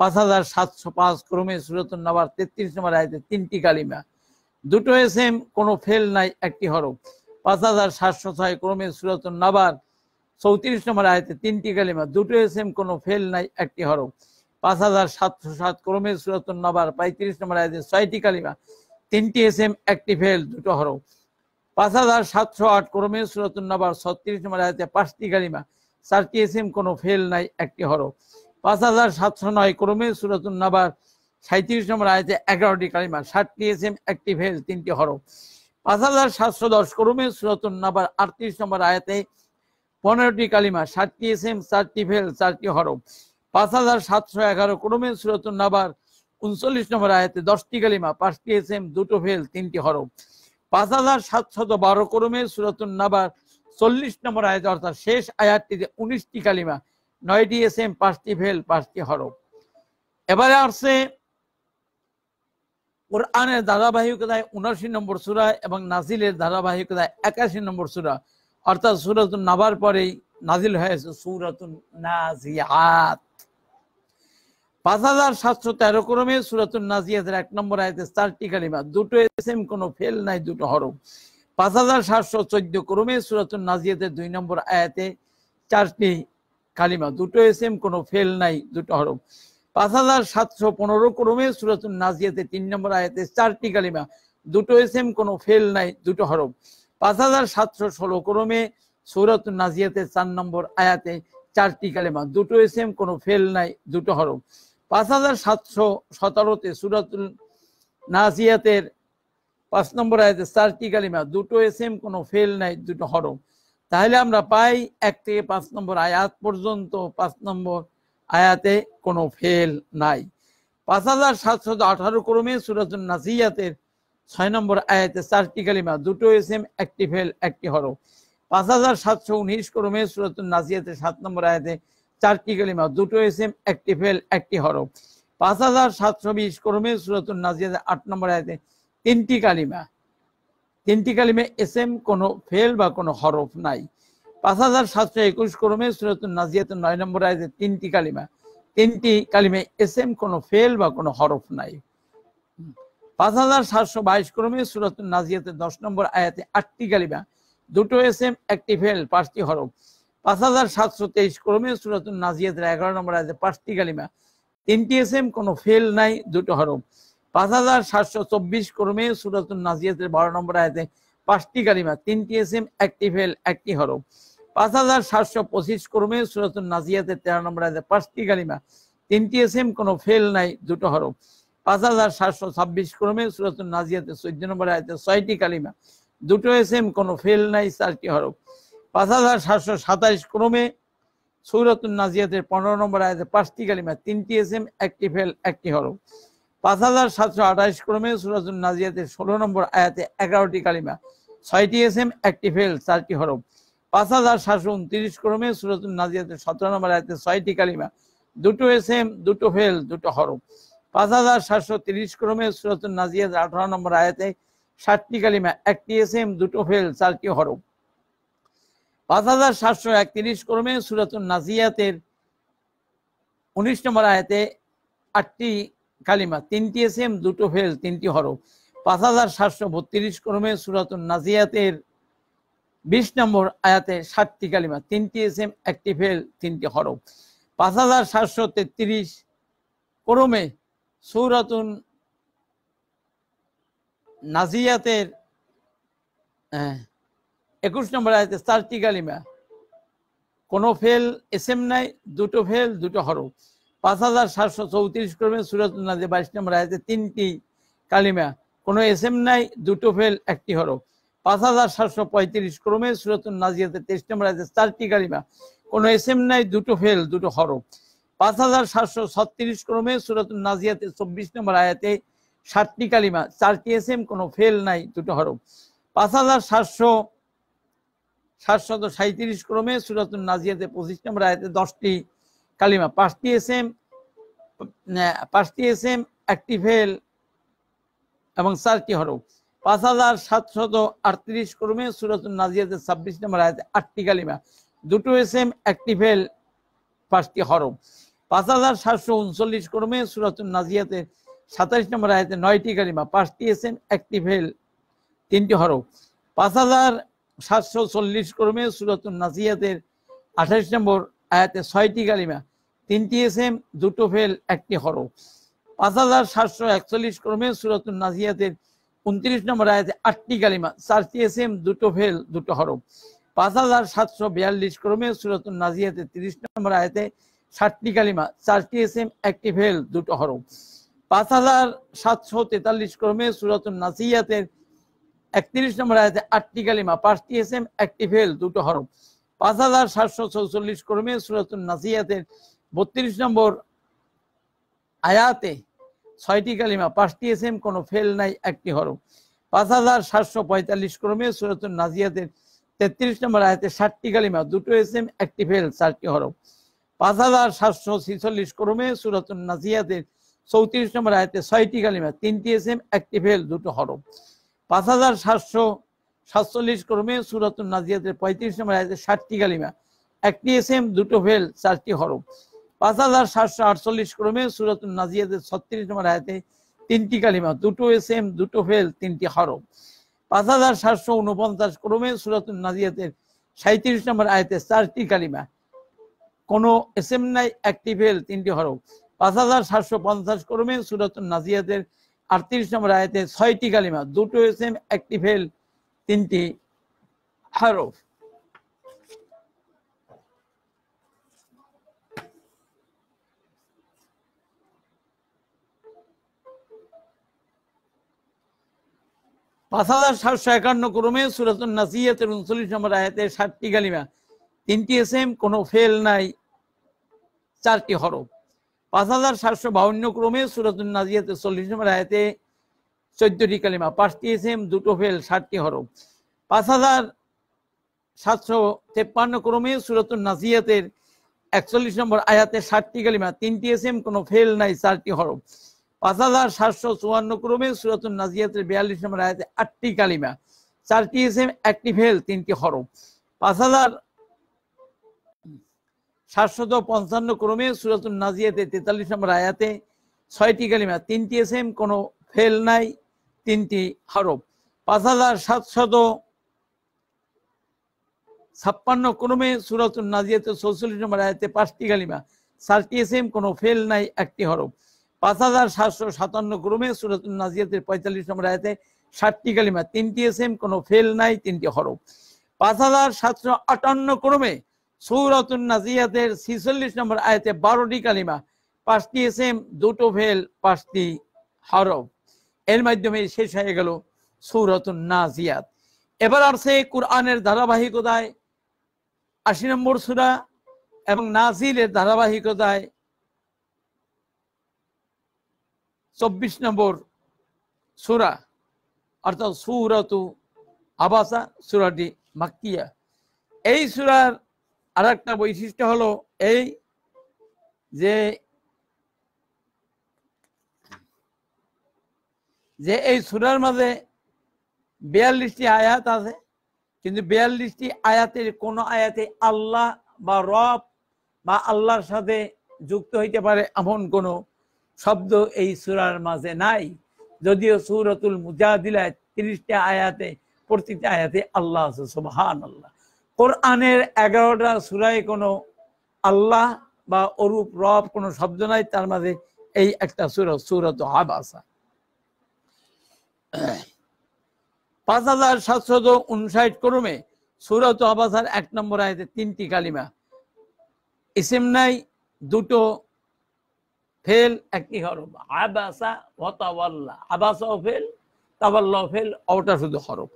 পাঁচ হাজার সাতশো পাঁচ ক্রমে সুরতুল নাবার তেত্রিশ নম্বর আয়তে তিনটি কালিমা দুটো এস এম কোনো ফেল নাই একটি হরফ পাঁচ হাজার সাতশো ছয় ক্রমে সুরতুল নাবার চৌত্রিশ নম্বর আয়তে তিনটি কালিমা দুটো এস এম কোনো ফেল নাই একটি হরফ পাঁচ হাজার সাতশো সাত ক্রমে সুরতুল নাবার পঁয়ত্রিশ নম্বর আয়তে ছয়টি কালিমা তিনটি এস এম একটি ফেল দুটো হরফ পাঁচ হাজার সাতশো আট ক্রমে সুরতুল নাবার ছত্রিশ নম্বর আয়তে পাঁচটি কালিমা চারটি এস এম কোনো ফেল নাই একটি হরফ পাঁচ হাজার সাতশো নয় ক্রমে সুরাতুন নাবার সাঁত্রিশ নম্বর আয়তে এগারোটি কালিমা ষাটটি এসএম একটি ভেল তিনটি হর পাঁচ হাজার সাতশো দশ ক্রমে সুরাতুন নাবার আটত্রিশ নম্বর আয়তে পনেরোটি কালিমা ষাটটি এসএম চারটি ভেল চারটি হর পাঁচ হাজার সাতশো এগারো ক্রমে সুরাতুন নাবার উনচল্লিশ নম্বর আয়াতে দশটি কালিমা পাঁচটি এসএম দুটো ভেল তিনটি হর পাঁচ হাজার সাতশত বারো ক্রমে সুরাতুন নাবার চল্লিশ নম্বর আয়াতে অর্থাৎ শেষ আয়াতটিতে উনিশটি কালিমা নয়টি এসএম পাঁচটি ভেল পাঁচটি হরফ এবারে আসছে কোরআনের ধারাবাহিকতায় উনআশি নম্বর সুরা এবং নাজিলের ধারাবাহিকতায় একাশি নম্বর সুরা অর্থাৎ সুরাতুন নাবার পরেই নাজিল হয়েছে সুরাতুন নাজিয়াত পাঁচ হাজার সাতশো তেরো ক্রমে সুরাতুন নাজিয়াতের এক নম্বর আয়তে চারটি কালিমা দুটো এসএম কোনো ফেল নাই দুটো হরফ পাঁচ হাজার সাতশো চোদ্দ ক্রমে সুরাতুন নাজিয়াতের দুই নম্বর আয়াতে চারটি কালিমা দুটো এসএম কোনো ফেল নাই দুটো হরফ পাঁচ হাজার সাতশো পনেরো ক্রমে সুরাতুল নাজিয়াতে তিন নম্বর আয়াতে চারটি কালিমা দুটো এসএম কোনো ফেল নাই দুটো হরফ পাঁচ হাজার সাতশো ষোলো ক্রমে সৌরাতুন নাজিয়াতে চার নম্বর আয়াতে চারটি কালিমা দুটো এসএম কোনো ফেল নাই দুটো হরফ পাঁচ হাজার সাতশো সতেরোতে সুরাতুল নাজিয়াতের পাঁচ নম্বর আয়াতে চারটি কালিমা দুটো এসএম কোনো ফেল নাই দুটো হরফ তাহলে আমরা পাই এক থেকে পাঁচ নম্বর আয়াত পর্যন্ত পাঁচ নম্বর আয়াতে কোনো ফেল নাই পাঁচ হাজার সাতশত আঠারো ক্রমে সুরাজুল নাসিয়াতের ছয় নম্বর আয়াতে চারটি কালিমা দুটো এসএম একটি ফেল একটি হরফ পাঁচ হাজার সাতশো উনিশ ক্রমে সুরাতুল নাসিয়াতে সাত নম্বর আয়াতে চারটি কালিমা দুটো এসএম একটি ফেল একটি হরফ পাঁচ হাজার সাতশো বিশ ক্রমে সুরাতুল নাজিয়াতে আট নম্বর আয়াতে তিনটি কালিমা তিনটি কালিমে এস এম কোনো ফেল বা কোনো হরফ নাই পাঁচ হাজার সাতশো একুশ ক্রমে সুরতুল নাজিয়াত নয় নম্বর আয়াতের তিনটি কালিমা তিনটি কালিমে এস এম কোনো ফেল বা কোনো হরফ নাই পাঁচ হাজার সাতশো বাইশ ক্রমে সুরতুল নাজিয়াতে দশ নম্বর আয়াতে আটটি কালিমা দুটো এস এম একটি ফেল পাঁচটি হরফ পাঁচ হাজার সাতশো তেইশ ক্রমে সুরতুল নাজিয়াতের এগারো নম্বর আয়াতে পাঁচটি কালিমা তিনটি এস এম কোনো ফেল নাই দুটো হরফ পাঁচ হাজার সাতশো চব্বিশ ক্রমে সুরাতুল নাজিয়াতের বারো নম্বর আয়তে পাঁচটি কালিমা তিনটি এম একটি ফেল একটি হরফ পাঁচ হাজার সাতশো পঁচিশ ক্রমে সুরাতুল নাজিয়াতের তেরো নম্বর আয়তে পাঁচটি কালিমা তিনটি এম কোনো ফেল নাই দুটো হরফ পাঁচ হাজার সাতশো ছাব্বিশ ক্রমে সুরাতুল নাজিয়াতে চোদ্দ নম্বর আয়তে ছয়টি কালিমা দুটো এসএম কোনো ফেল নাই চারটি হরফ পাঁচ হাজার সাতশো সাতাইশ ক্রমে সৌরতুল নাজিয়াতের পনেরো নম্বর আয়তে পাঁচটি কালিমা তিনটি এসএম একটি ফেল একটি হরফ পাঁচ হাজার সাতশো আঠাইশ ক্রমে সুরাজুল নাজিয়াতের ষোলো নম্বর আয়াতে এগারোটি কালিমা ছয়টি এস এম একটি ফেল চারটি হরফ পাঁচ হাজার সাতশো উনত্রিশ ক্রমে সুরাজুল নাজিয়াতের সতেরো নম্বর আয়াতে ছয়টি কালিমা দুটো এস এম দুটো ফেল দুটো হরফ পাঁচ হাজার সাতশো তিরিশ ক্রমে সুরাজুল নাজিয়াতের আঠারো নম্বর আয়াতে ষাটটি কালিমা একটি এস এম দুটো ফেল চারটি হরফ পাঁচ হাজার সাতশো একত্রিশ ক্রমে সুরাতুল নাজিয়াতের উনিশ নম্বর আয়াতে আটটি কালিমা তিনটি এসএম দুটো ফেল তিনটি হরফ পাঁচ হাজার সাতশো বত্রিশ ক্রমে সুরাতুন নাজিয়াতের বিশ নম্বর আয়াতে সাতটি কালিমা তিনটি এসএম একটি ফেল তিনটি হরফ পাঁচ হাজার সাতশো তেত্রিশ ক্রমে সৌরাতুন নাজিয়াতের হ্যাঁ, একুশ নম্বর আয়াতে চারটি কালিমা কোনো ফেল এসএম নাই দুটো ফেল দুটো হরফ পাঁচ হাজার সাতশো চৌত্রিশ ক্রমে সুরত নাজে বাইশ নম্বর আয়াতে তিনটি কালিমা কোনো এস এম নাই দুটো ফেল একটি হরফ পাঁচ হাজার সাতশো পঁয়ত্রিশ ক্রমে সুরত নাজিয়াতে তেইশ নম্বর আয়াতে চারটি কালিমা কোনো এস এম নাই দুটো ফেল দুটো হরফ পাঁচ হাজার সাতশো ছত্রিশ ক্রমে সুরত নাজিয়াতে চব্বিশ নম্বর আয়াতে সাতটি কালিমা চারটি এস এম কোনো ফেল নাই দুটো হরফ পাঁচ হাজার সাতশো সাতশত সাঁত্রিশ ক্রমে সুরত নাজিয়াতে পঁচিশ নম্বর আয়াতে দশটি কালিমা পাঁচটি এম পাঁচটি এস এম একটি অ্যাক্টিভেল এবং চারটি হরফ পাঁচ হাজার সাতশত আটত্রিশ ক্রমে সুরাতুল নাজিয়াতে ছাব্বিশ নম্বর আয়াতে আটটি কালিমা দুটো এস এম অ্যাক্টিভেল পাঁচটি হরফ পাঁচ হাজার সাতশো উনচল্লিশ ক্রমে সুরাতুল নাজিয়াতে সাতাইশ নম্বর আয়াতে নয়টি কালিমা পাঁচটি এস এম অ্যাক্টিভেল তিনটি হরফ পাঁচ হাজার সাতশো চল্লিশ ক্রমে সুরাতুল নাজিয়াতের আঠাশ নম্বর আয়াতে ছয়টি কালিমা তিনটি এসএম দুটো ফেল একটি হর পাঁচ হাজার সাতশো একচল্লিশ ক্রমে সুরতুল নাজিয়াতের উনত্রিশ নম্বর আয়াতে আটটি কালিমা চারটি এসএম দুটো ফেল দুটো হর পাঁচ হাজার সাতশো বিয়াল্লিশ ক্রমে সুরতুল নাজিয়াতে তিরিশ নম্বর আয়াতে ষাটটি কালিমা চারটি এসএম একটি ফেল দুটো হর পাঁচ হাজার সাতশো তেতাল্লিশ ক্রমে সুরতুল নাসিয়াতের একত্রিশ নম্বর আয়াতে আটটি কালিমা পাঁচটি এসএম একটি ফেল দুটো হরফ পাঁচ হাজার সাতশো চৌচল্লিশ কর্মে সুরাতুল নাসিয়াতের বত্রিশ নম্বর আয়াতে ছয়টি কালিমা পাঁচটি এস এম কোনো ফেল নাই একটি হর পাঁচ হাজার সাতশো পঁয়তাল্লিশ ক্রমে সুরাতুল নাজিয়াতের তেত্রিশ নম্বর আয়াতে ষাটটি কালিমা দুটো এস এম একটি ফেল চারটি হর পাঁচ হাজার সাতশো ছিচল্লিশ ক্রমে সুরাতুল নাজিয়াতের চৌত্রিশ নম্বর আয়াতে ছয়টি কালিমা তিনটি এস এম একটি ফেল দুটো হর পাঁচ হাজার সাতশো সাতচল্লিশ ক্রমে সুরাতুল নাজিয়াতের পঁয়ত্রিশ নম্বর আয়াতের ষাটটি কালিমা একটি এসএম দুটো ফেল চারটি হরফ পাঁচ হাজার সাতশো আটচল্লিশ ক্রমে সুরাতুল নাজিয়াতের ছত্রিশ নম্বর আয়াতে তিনটি কালিমা দুটো এসএম দুটো ফেল তিনটি হরফ পাঁচ হাজার সাতশো উনপঞ্চাশ ক্রমে সুরাতুল নাজিয়াতের সাঁত্রিশ নম্বর আয়াতে চারটি কালিমা কোনো এসএম নাই একটি ফেল তিনটি হরম পাঁচ হাজার সাতশো পঞ্চাশ ক্রমে সুরাতুল নাজিয়াতের আটত্রিশ নম্বর আয়াতে ছয়টি কালিমা দুটো এসএম একটি ফেল তিনটি হরফ পাঁচ হাজার সাতশো একান্ন ক্রমে সুরাতুল নাসিয়াতের উনচল্লিশ নম্বর আয়াতে ষাটটি গালিমা তিনটি এস এম কোনো ফেল নাই চারটি হরফ পাঁচ হাজার সাতশো বাউন্ন ক্রমে সুরাতুল নাজিয়াতের চল্লিশ নম্বর আয়াতে চোদ্দটি কালিমা পাঁচটি ইসিম দুটো ফেল ষাটটি হরফ পাঁচ হাজার সাতশো তেপ্পান্ন ক্রমে সুরতুল নাজিয়াতের একচল্লিশ নম্বর আয়াতে ষাটটি কালিমা তিনটি এসএম কোনো ফেল নাই চারটি হরফ পাঁচ হাজার সাতশো চুয়ান্ন ক্রমে সুরতুল নাজিয়াতের বিয়াল্লিশ নম্বর আয়াতে আটটি কালিমা চারটি এসএম একটি ফেল তিনটি হরফ পাঁচ হাজার সাতশত পঞ্চান্ন ক্রমে সুরতুল নাজিয়াতে তেতাল্লিশ নম্বর আয়াতে ছয়টি কালিমা তিনটি এসএম কোনো ফেল নাই তিনটি হরফ পাঁচ হাজার সাতশত ছাপ্পান্ন ক্রমে সুরাতুল নাজিয়াতে চৌচল্লিশ নম্বর আয়াতে পাঁচটি গালিমা চারটি এসএম কোনো ফেল নাই একটি হরফ পাঁচ হাজার সাতশো সাতান্ন ক্রমে সুরাতুল নাজিয়াতের পঁয়তাল্লিশ নম্বর আয়াতে ষাটটি গালিমা তিনটি এসএম কোনো ফেল নাই তিনটি হরফ পাঁচ হাজার সাতশো আটান্ন ক্রমে সৌরাতুল নাজিয়াতের ছিচল্লিশ নম্বর আয়াতে বারোটি কালিমা পাঁচটি এসএম দুটো ফেল পাঁচটি হরফ এর মাধ্যমে শেষ হয়ে গেল সৌরতুন নাজিয়াত এবার আসছে কোরআনের ধারাবাহিকতায় আশি নম্বর সুরা এবং নাজিলের ধারাবাহিকতায় চব্বিশ নম্বর সুরা অর্থাৎ সুরতু আবাসা সুরাটি মাক্কিয়া এই সুরার আর একটা বৈশিষ্ট্য হলো এই যে যে এই সুরার মাঝে বিয়াল্লিশটি আয়াত আছে কিন্তু বিয়াল্লিশটি আয়াতের কোন আয়াতে আল্লাহ বা রব বা আল্লাহর সাথে যুক্ত হইতে পারে এমন কোনো শব্দ এই সুরার মাঝে নাই যদিও সুরতুল মুজাহিলায় তিরিশটা আয়াতে প্রতিটা আয়াতে আল্লাহ আছে সুবাহান আল্লাহ কোরআনের এগারোটা সুরায় কোনো আল্লাহ বা অরূপ রব কোনো শব্দ নাই তার মাঝে এই একটা সুরত সুরত হাব পাঁচ হাজার সাতশত উনষাট ক্রমে সুরত আবাসার এক নম্বর আয়তে তিনটি কালিমা ইসিম নাই দুটো ফেল একটি হরফ আবাসা হতাওয়াল্লা আবাসা ফেল তাওয়াল্লা ফেল অটা শুধু হরফ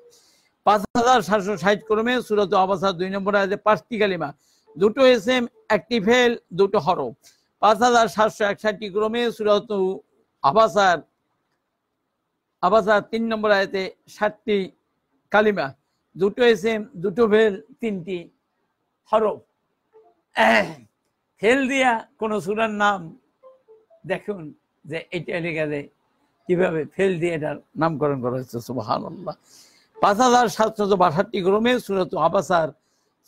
পাঁচ হাজার সাতশো ষাট ক্রমে সুরত আবাসা দুই নম্বর আয়তে পাঁচটি কালিমা দুটো এস এম একটি ফেল দুটো হরফ পাঁচ হাজার সাতশো একষট্টি ক্রমে সুরত আবাসার আবাসা তিন নম্বর আয়তে সাতটি কালিমা দুটো এসএম দুটো ভেল তিনটি হরফ ফেল দিয়া কোনো সুরার নাম দেখুন যে এটা লেখাতে কিভাবে ফেল দিয়ে এটার নামকরণ করা হয়েছে সুবাহান পাঁচ হাজার সাতশত বাষট্টি ক্রমে সুরত আবাসার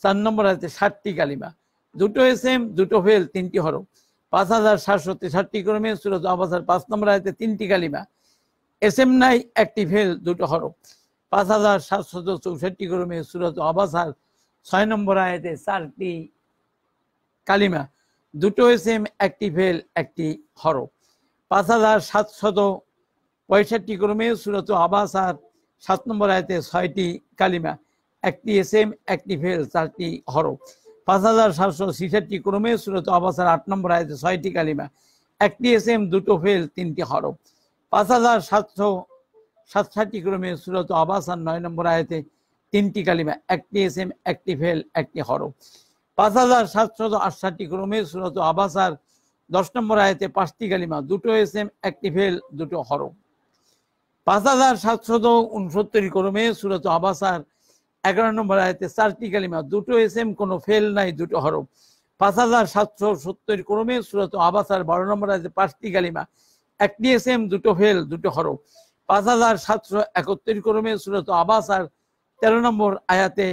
চার নম্বর আছে ষাটটি কালিমা দুটো এসএম দুটো ফেল তিনটি হরফ পাঁচ হাজার সাতশো তেষট্টি ক্রমে সুরত আবাসার পাঁচ নম্বর আছে তিনটি কালিমা এসএম নাই একটি ফেল দুটো হরফ পাঁচ হাজার সাতশত চৌষট্টি ক্রমে সুরত অবাসার ছয় নম্বর আয়াতে চারটি কালিমা দুটো এসএম একটি ফেল একটি হরফ পাঁচ হাজার সাতশত পঁয়ষট্টি ক্রমে সুরত আবাসার সাত নম্বর আয়তে ছয়টি কালিমা একটি এসএম একটি ফেল চারটি হরফ পাঁচ হাজার সাতশো ছিষট্টি ক্রমে সুরত আবাসার আট নম্বর আয়তে ছয়টি কালিমা একটি এসএম দুটো ফেল তিনটি হরফ পাঁচ হাজার সাতশো সাতষাটি ক্রমে সুরত আবাসান নয় নম্বর আয়তে তিনটি কালিমা একটি এস এম একটি ফেল একটি হরফ পাঁচ হাজার সাতশত আটষাটি ক্রমে সুরত আবাসার দশ নম্বর আয়তে পাঁচটি কালিমা দুটো এস এম একটি ফেল দুটো হরফ পাঁচ হাজার সাতশত উনসত্তর ক্রমে সুরত আবাসার এগারো নম্বর আয়তে চারটি কালিমা দুটো এস এম কোনো ফেল নাই দুটো হরফ পাঁচ হাজার সাতশো সত্তর ক্রমে সুরত আবাসার বারো নম্বর আয়তে পাঁচটি কালিমা একটি এস এম দুটো ফেল দুটো হরফ পাঁচ হাজার সাতশো একত্রিশ ক্রমে সুরত আবাস আর তেরো নম্বর আয়াতে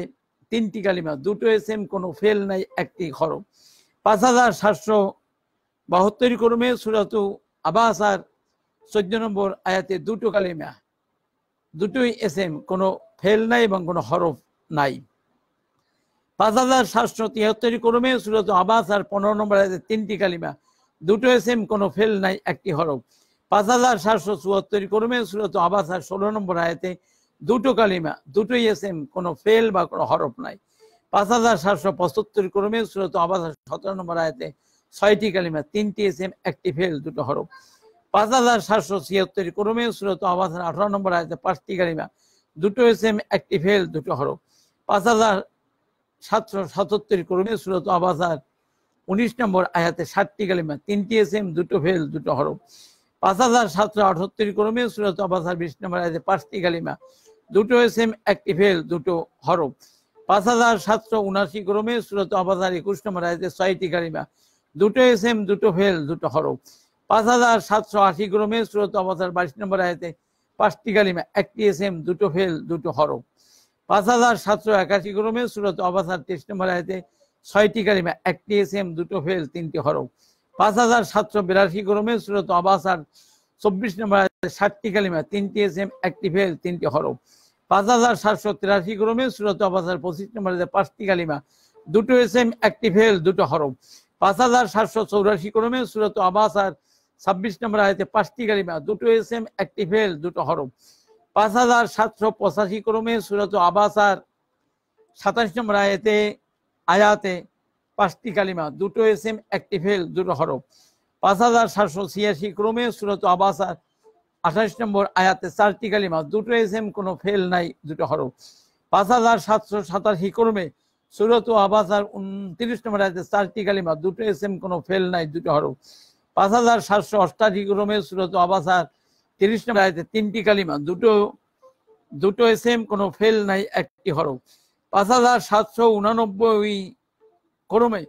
তিনটি কালিমা দুটো এস এম কোনো ফেল নাই একটি হরফ পাঁচ হাজার সাতশো বাহাত্তর ক্রমে সুরত আবাস আর চোদ্দ নম্বর আয়াতে দুটো কালিমা দুটোই এস এম কোনো ফেল নাই এবং কোনো হরফ নাই পাঁচ হাজার সাতশো তিয়াত্তর ক্রমে সুরত আবাস আর পনেরো নম্বর আয়াতে তিনটি কালিমা দুটো এস এম কোনো ফেল নাই একটি হরফ পাঁচ হাজার সাতশো চুয়াত্তর কর্মে সুরত আবাসার ষোলো নম্বর আয়তে দুটো কালিমা দুটোই এসএম কোনো ফেল বা কোনো হরফ নাই পাঁচ হাজার সাতশো পঁচাত্তর কর্মে সুরত আবাসার সতেরো নম্বর আয়তে ছয়টি কালিমা তিনটি এসএম একটি ফেল দুটো হরফ পাঁচ হাজার সাতশো ছিয়াত্তর কর্মে সুরত আবাসার আঠারো নম্বর আয়তে পাঁচটি কালিমা দুটো এসএম একটি ফেল দুটো হরফ পাঁচ হাজার সাতশো সাতাত্তর কর্মে সুরত আবাসার উনিশ নম্বর আয়াতে সাতটি কালিমা তিনটি এসএম দুটো ফেল দুটো হরফ পাঁচ হাজার সাতশো আটত্রিশ ক্রমে সুরত আবাসার বিশ নম্বর আছে পাঁচটি কালিমা দুটো এসএম একটি ফেল দুটো হরফ পাঁচ হাজার সাতশো উনাশি ক্রমে সুরত আবাসার একুশ নম্বর আছে ছয়টি কালিমা দুটো এসএম দুটো ফেল দুটো হরফ পাঁচ হাজার সাতশো আশি ক্রমে সুরত আবাসার বাইশ নম্বর আয়তে পাঁচটি কালিমা একটি এসএম দুটো ফেল দুটো হরফ পাঁচ হাজার সাতশো একাশি ক্রমে সুরত আবাসার তেইশ নম্বর আয়তে ছয়টি কালিমা একটি এসএম দুটো ফেল তিনটি হরফ পাঁচ হাজার সাতশো বিরাশি ক্রমে সুরত আবাসার চব্বিশ নম্বর সাতটি কালিমা তিনটি এস এম একটি ফেল তিনটি হরফ পাঁচ হাজার সাতশো তিরাশি ক্রমে সুরত আবাসার পঁচিশ নম্বর পাঁচটি কালিমা দুটো এস এম একটি ফেল দুটো হরফ পাঁচ হাজার সাতশো চৌরাশি ক্রমে সুরত আবাসার ছাব্বিশ নম্বর আয়তে পাঁচটি কালিমা দুটো এস এম একটি ফেল দুটো হরফ পাঁচ হাজার সাতশো পঁচাশি ক্রমে সুরত আবাসার সাতাশ নম্বর আয়তে আয়াতে পাঁচটি কালিমা দুটো এম একটি ফেল দুটো হরফ পাঁচ হাজার সাতশো ছিয়াশি ক্রমে সুরত আবাসার আঠাশ নম্বর আয়াতে চারটি কালিমা দুটো এম কোনো ফেল নাই দুটো হরফ পাঁচ হাজার সাতশো সাতাশি ক্রমে সুরত আবাসার উনত্রিশ নম্বর আয়াতে চারটি কালিমা দুটো এম কোনো ফেল নাই দুটো হরফ পাঁচ হাজার সাতশো অষ্টাশি ক্রমে সুরত আবাসার তিরিশ নম্বর আয়াতে তিনটি কালিমা দুটো দুটো এম কোনো ফেল নাই একটি হরফ পাঁচ হাজার সাতশো উনানব্বই ক্রমে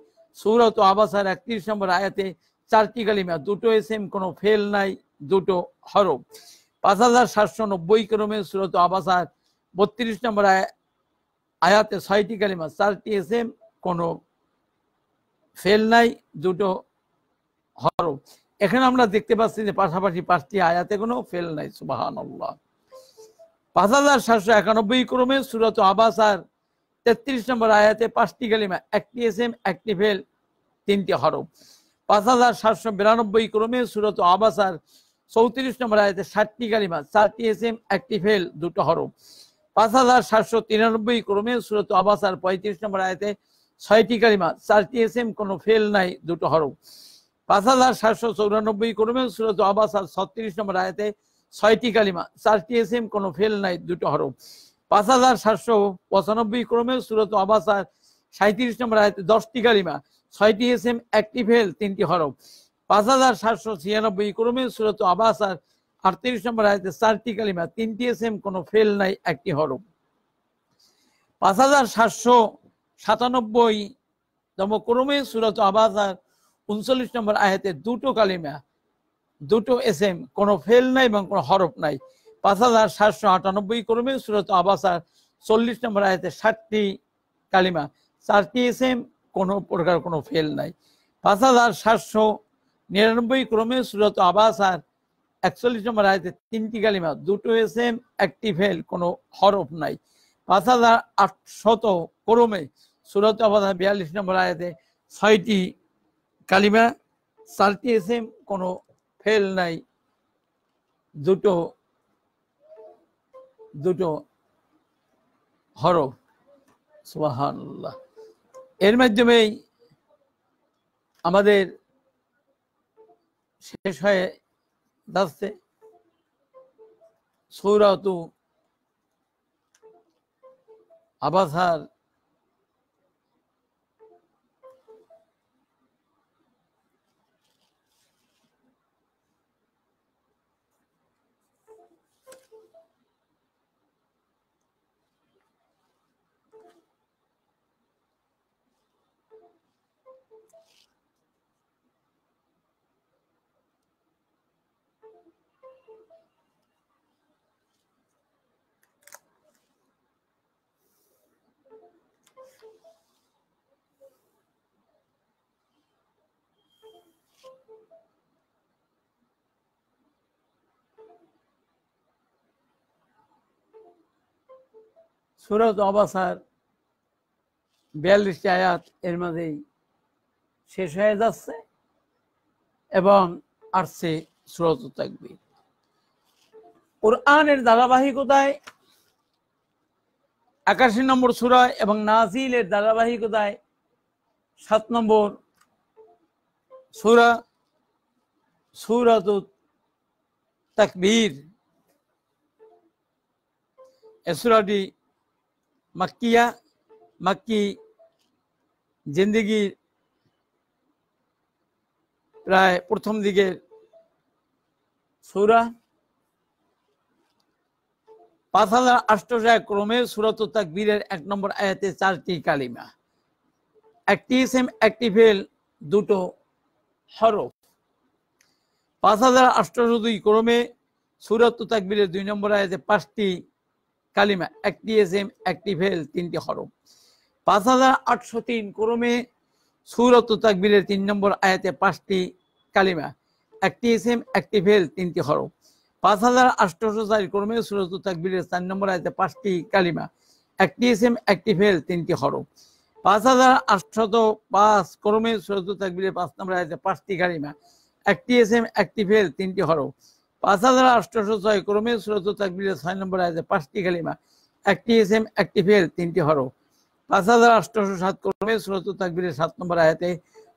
সৌরত আবাসার একত্রিশ নম্বর আয়াতে চারটি কালিমা দুটো এসএম কোনো ফেল নাই দুটো হরফ পাঁচ হাজার সাতশো নব্বই ক্রমে সুরত আবাসার বত্রিশ নম্বর আয়াতে ছয়টি কালিমা চারটি এসএম কোনো ফেল নাই দুটো হরফ এখানে আমরা দেখতে পাচ্ছি যে পাশাপাশি পাঁচটি আয়াতে কোনো ফেল নাই সুবাহ পাঁচ হাজার সাতশো একানব্বই ক্রমে সুরত আবাসার তেত্রিশ নম্বর আয়াতে পাঁচটি কালিমা একটি এসএম একটি ফেল তিনটি হরফ পাঁচ হাজার সাতশো বিরানব্বই ক্রমে সুরত আবাসার চৌত্রিশ নম্বর আয়াতে ষাটটি কালিমা চারটি এসএম একটি ফেল দুটো হরফ পাঁচ হাজার সাতশো তিরানব্বই ক্রমে সুরত আবাসার পঁয়ত্রিশ নম্বর আয়াতে ছয়টি কালিমা চারটি এসএম কোনো ফেল নাই দুটো হরফ পাঁচ হাজার সাতশো চৌরানব্বই ক্রমে সুরত আবাসার ছত্রিশ নম্বর আয়াতে ছয়টি কালিমা চারটি এসএম কোনো ফেল নাই দুটো হরফ পাঁচ হাজার সাতশো পঁচানব্বই ক্রমে সুরত আবাসার সাঁত্রিশ নম্বর আয়তে দশটি কালিমা ছয়টি এস এম একটি ফেল তিনটি হরফ পাঁচ হাজার সাতশো ছিয়ানব্বই ক্রমে সুরত আবাসার আটত্রিশ নম্বর আয়তে চারটি কালিমা তিনটি এস এম কোনো ফেল নাই একটি হরফ পাঁচ হাজার সাতশো সাতানব্বই তম ক্রমে সুরত আবাসার উনচল্লিশ নম্বর আয়তে দুটো কালিমা দুটো এস এম কোনো ফেল নাই এবং কোনো হরফ নাই পাঁচ হাজার সাতশো আটানব্বই কর্মী সুরত আবাসার চল্লিশ নম্বর আয়তে ষাটটি কালিমা চারটি এম কোনো প্রকার কোনো ফেল নাই পাঁচ হাজার সাতশো নিরানব্বই ক্রমে সুরত আবাস আর একচল্লিশ নম্বর আয়তে তিনটি কালিমা দুটো এম একটি ফেল কোনো হরফ নাই পাঁচ হাজার আটশত ক্রমে সুরত আবাসার বিয়াল্লিশ নম্বর আয়তে ছয়টি কালিমা চারটি এম কোনো ফেল নাই দুটো দুটো হরফ সোহান্লাহ এর মাধ্যমেই আমাদের শেষ হয়ে যাচ্ছে সৌরাতু আবাসার সুরত অবাসার বিয়াল্লিশটি আয়াত এর মাঝেই শেষ হয়ে যাচ্ছে এবং আসছে সুরত তাকবীর কোরআনের ধারাবাহিকতায় একাশি নম্বর সুরায় এবং নাজিলের ধারাবাহিকতায় সাত নম্বর সুরা সুরত তাকবীর এ সুরাটি মাক্কিয়া মাক্কি জিন্দিগির প্রায় প্রথম দিকে সুরা পাঁচ হাজার আষ্টশো ক্রমে সুরত তাকবীরের এক নম্বর আয়াতে চারটি কালিমা একটি সেম একটি ফেল দুটো হরফ পাঁচ হাজার আষ্টশো দুই ক্রমে সুরত তাকবীরের দুই নম্বর আয়াতে পাঁচটি কালিমা একটি এসএম একটি ভেল তিনটি হরম পাঁচ হাজার আটশো তিন ক্রমে সুরত তাকবিলের তিন নম্বর আয়াতে পাঁচটি কালিমা একটি এসএম একটি ভেল তিনটি হরম পাঁচ হাজার আটশো চার ক্রমে সুরত তাকবিলের চার নম্বর আয়াতে পাঁচটি কালিমা একটি এসএম একটি ভেল তিনটি হরম পাঁচ হাজার আটশত পাঁচ ক্রমে সুরত তাকবিলের পাঁচ নম্বর আয়াতে পাঁচটি কালিমা একটি এসএম একটি ভেল তিনটি হরম পাঁচ হাজার আষ্টশো ছয় ক্রমে সুরত তাকবিরের ছয় নম্বর আয়াতে পাঁচটি কালিমা একটি এসএম একটি ফেল তিনটি হরফ পাঁচ হাজার আষ্টশো সাত ক্রমে সুরত তাকবিরের সাত নম্বর আয়াতে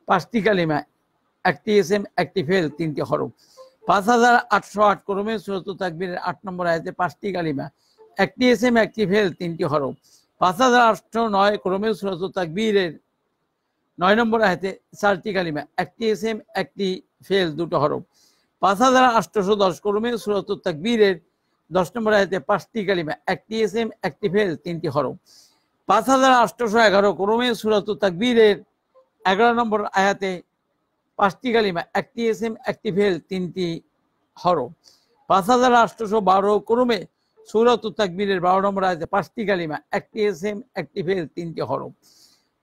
পাঁচটি কালিমা একটি এস এম একটি ফেল তিনটি হরফ পাঁচ হাজার আটশো আট ক্রমে সুরত তাকবিরের আট নম্বর আয়াতে পাঁচটি কালিমা একটি এস এম একটি ফেল তিনটি হরফ পাঁচ হাজার আটশো নয় ক্রমে সুরত তাকবিরের নয় নম্বর আয়াতে চারটি কালিমা একটি এস এম একটি ফেল দুটো হরফ পাঁচ হাজার আষ্টশো দশ কর্মে সুরত তাকবীরের দশ নম্বর আয়তে পাঁচটি কালিমা একটি এসএম একটি ফেল তিনটি হরম পাঁচ হাজার আষ্টশো এগারো ক্রমে সুরত তাকবীরের এগারো নম্বর আয়াতে পাঁচটি কালিমা একটি এসএম একটি ফেল তিনটি হরম পাঁচ হাজার আষ্টশো বারো ক্রমে সুরত তাকবীরের বারো নম্বর আয়তে পাঁচটি কালিমা একটি এসএম একটি ফেল তিনটি হরম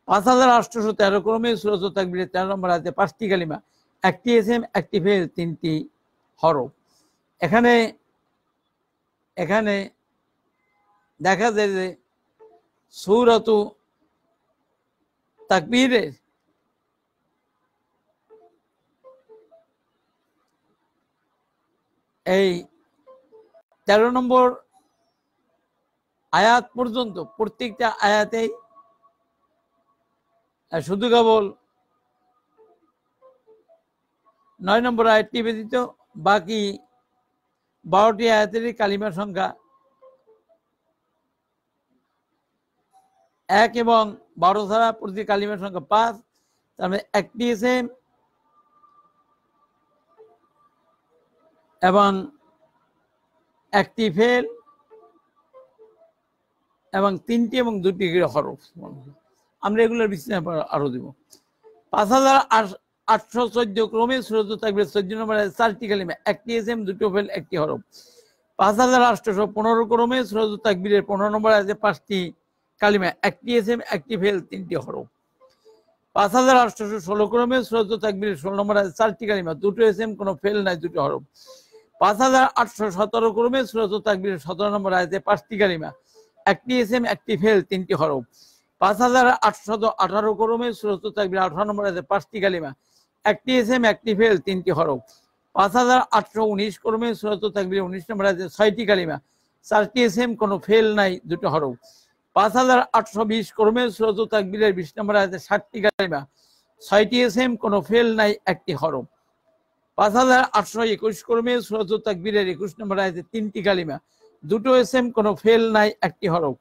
পাঁচ হাজার আষ্টশো তেরো ক্রমে সুরত তাকবীরের তেরো নম্বর আয়তে পাঁচটি কালিমা একটি একটি অ্যাক্টিভেল তিনটি হরফ এখানে এখানে দেখা যায় যে সৌরত তাকবীরের এই তেরো নম্বর আয়াত পর্যন্ত প্রত্যেকটা আয়াতেই শুধু কেবল নয় নম্বর আয়াতটি ব্যতীত বাকি বারোটি আয়াতের কালিমার সংখ্যা এক এবং বারো ছাড়া প্রতি কালিমার সংখ্যা পাঁচ তার মানে একটি সেম এবং একটি ফেল এবং তিনটি এবং দুটি হরফ আমরা এগুলোর বিশ্লেষণ আরো দিব পাঁচ হাজার আট আটশো চোদ্দ ক্রমে সুরত থাকবে চোদ্দ নম্বর চারটি কালিমা একটি এস এম দুটো ফেল একটি হরফ পাঁচ হাজার আটশোশো পনেরো ক্রমে সুরত তাকবীরের পনেরো নম্বর আছে পাঁচটি কালিমা একটি এস এম একটি ফেল তিনটি হরফ পাঁচ হাজার আটশোশো ষোলো ক্রমে সুরত তাকবীরের ষোলো নম্বর আছে চারটি কালিমা দুটো এস এম কোনো ফেল নাই দুটো হরফ পাঁচ হাজার আটশো সতেরো ক্রমে সুরত তাকবীরের সতেরো নম্বর আছে পাঁচটি কালিমা একটি এস এম একটি ফেল তিনটি হরফ পাঁচ হাজার আটশত আঠারো ক্রমে সুরত তাকবীর আঠারো নম্বর আছে পাঁচটি কালিমা একটি এস এম একটি ফেল তিনটি হরফ পাঁচ হাজার আটশো উনিশ কর্মে সুরত থাকবে উনিশ নম্বর আছে ছয়টি কালিমা চারটি এস এম কোনো ফেল নাই দুটো হরফ পাঁচ হাজার আটশো বিশ কর্মে সুরত তাকবিলের বিশ নম্বর আছে ষাটটি কালিমা ছয়টি এস এম কোনো ফেল নাই একটি হরফ পাঁচ হাজার আটশো একুশ কর্মে সুরত তাকবিলের একুশ নম্বর আছে তিনটি কালিমা দুটো এস এম কোনো ফেল নাই একটি হরফ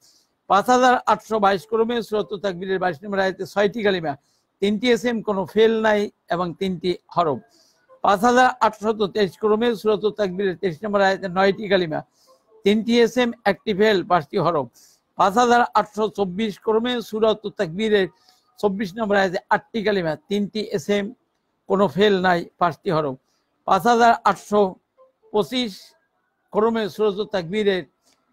পাঁচ হাজার আটশো বাইশ কর্মে সুরত তাকবিরের বাইশ নম্বর আছে ছয়টি কালিমা তিনটি এসএম কোনো ফেল নাই এবং তিনটি হরফ পাঁচ হাজার আটশত তেইশ ক্রমে সুরত তাকবিরের তেইশ নম্বর আয়তে নয়টি কালিমা তিনটি এস এম একটি ফেল পাঁচটি হরফ পাঁচ হাজার আটশো চব্বিশ ক্রমে সুরত তাকবিরের চব্বিশ নম্বর আয়তে আটটি কালিমা তিনটি এস এম কোনো ফেল নাই পাঁচটি হরফ পাঁচ হাজার আটশো পঁচিশ ক্রমে সুরত তাকবিরের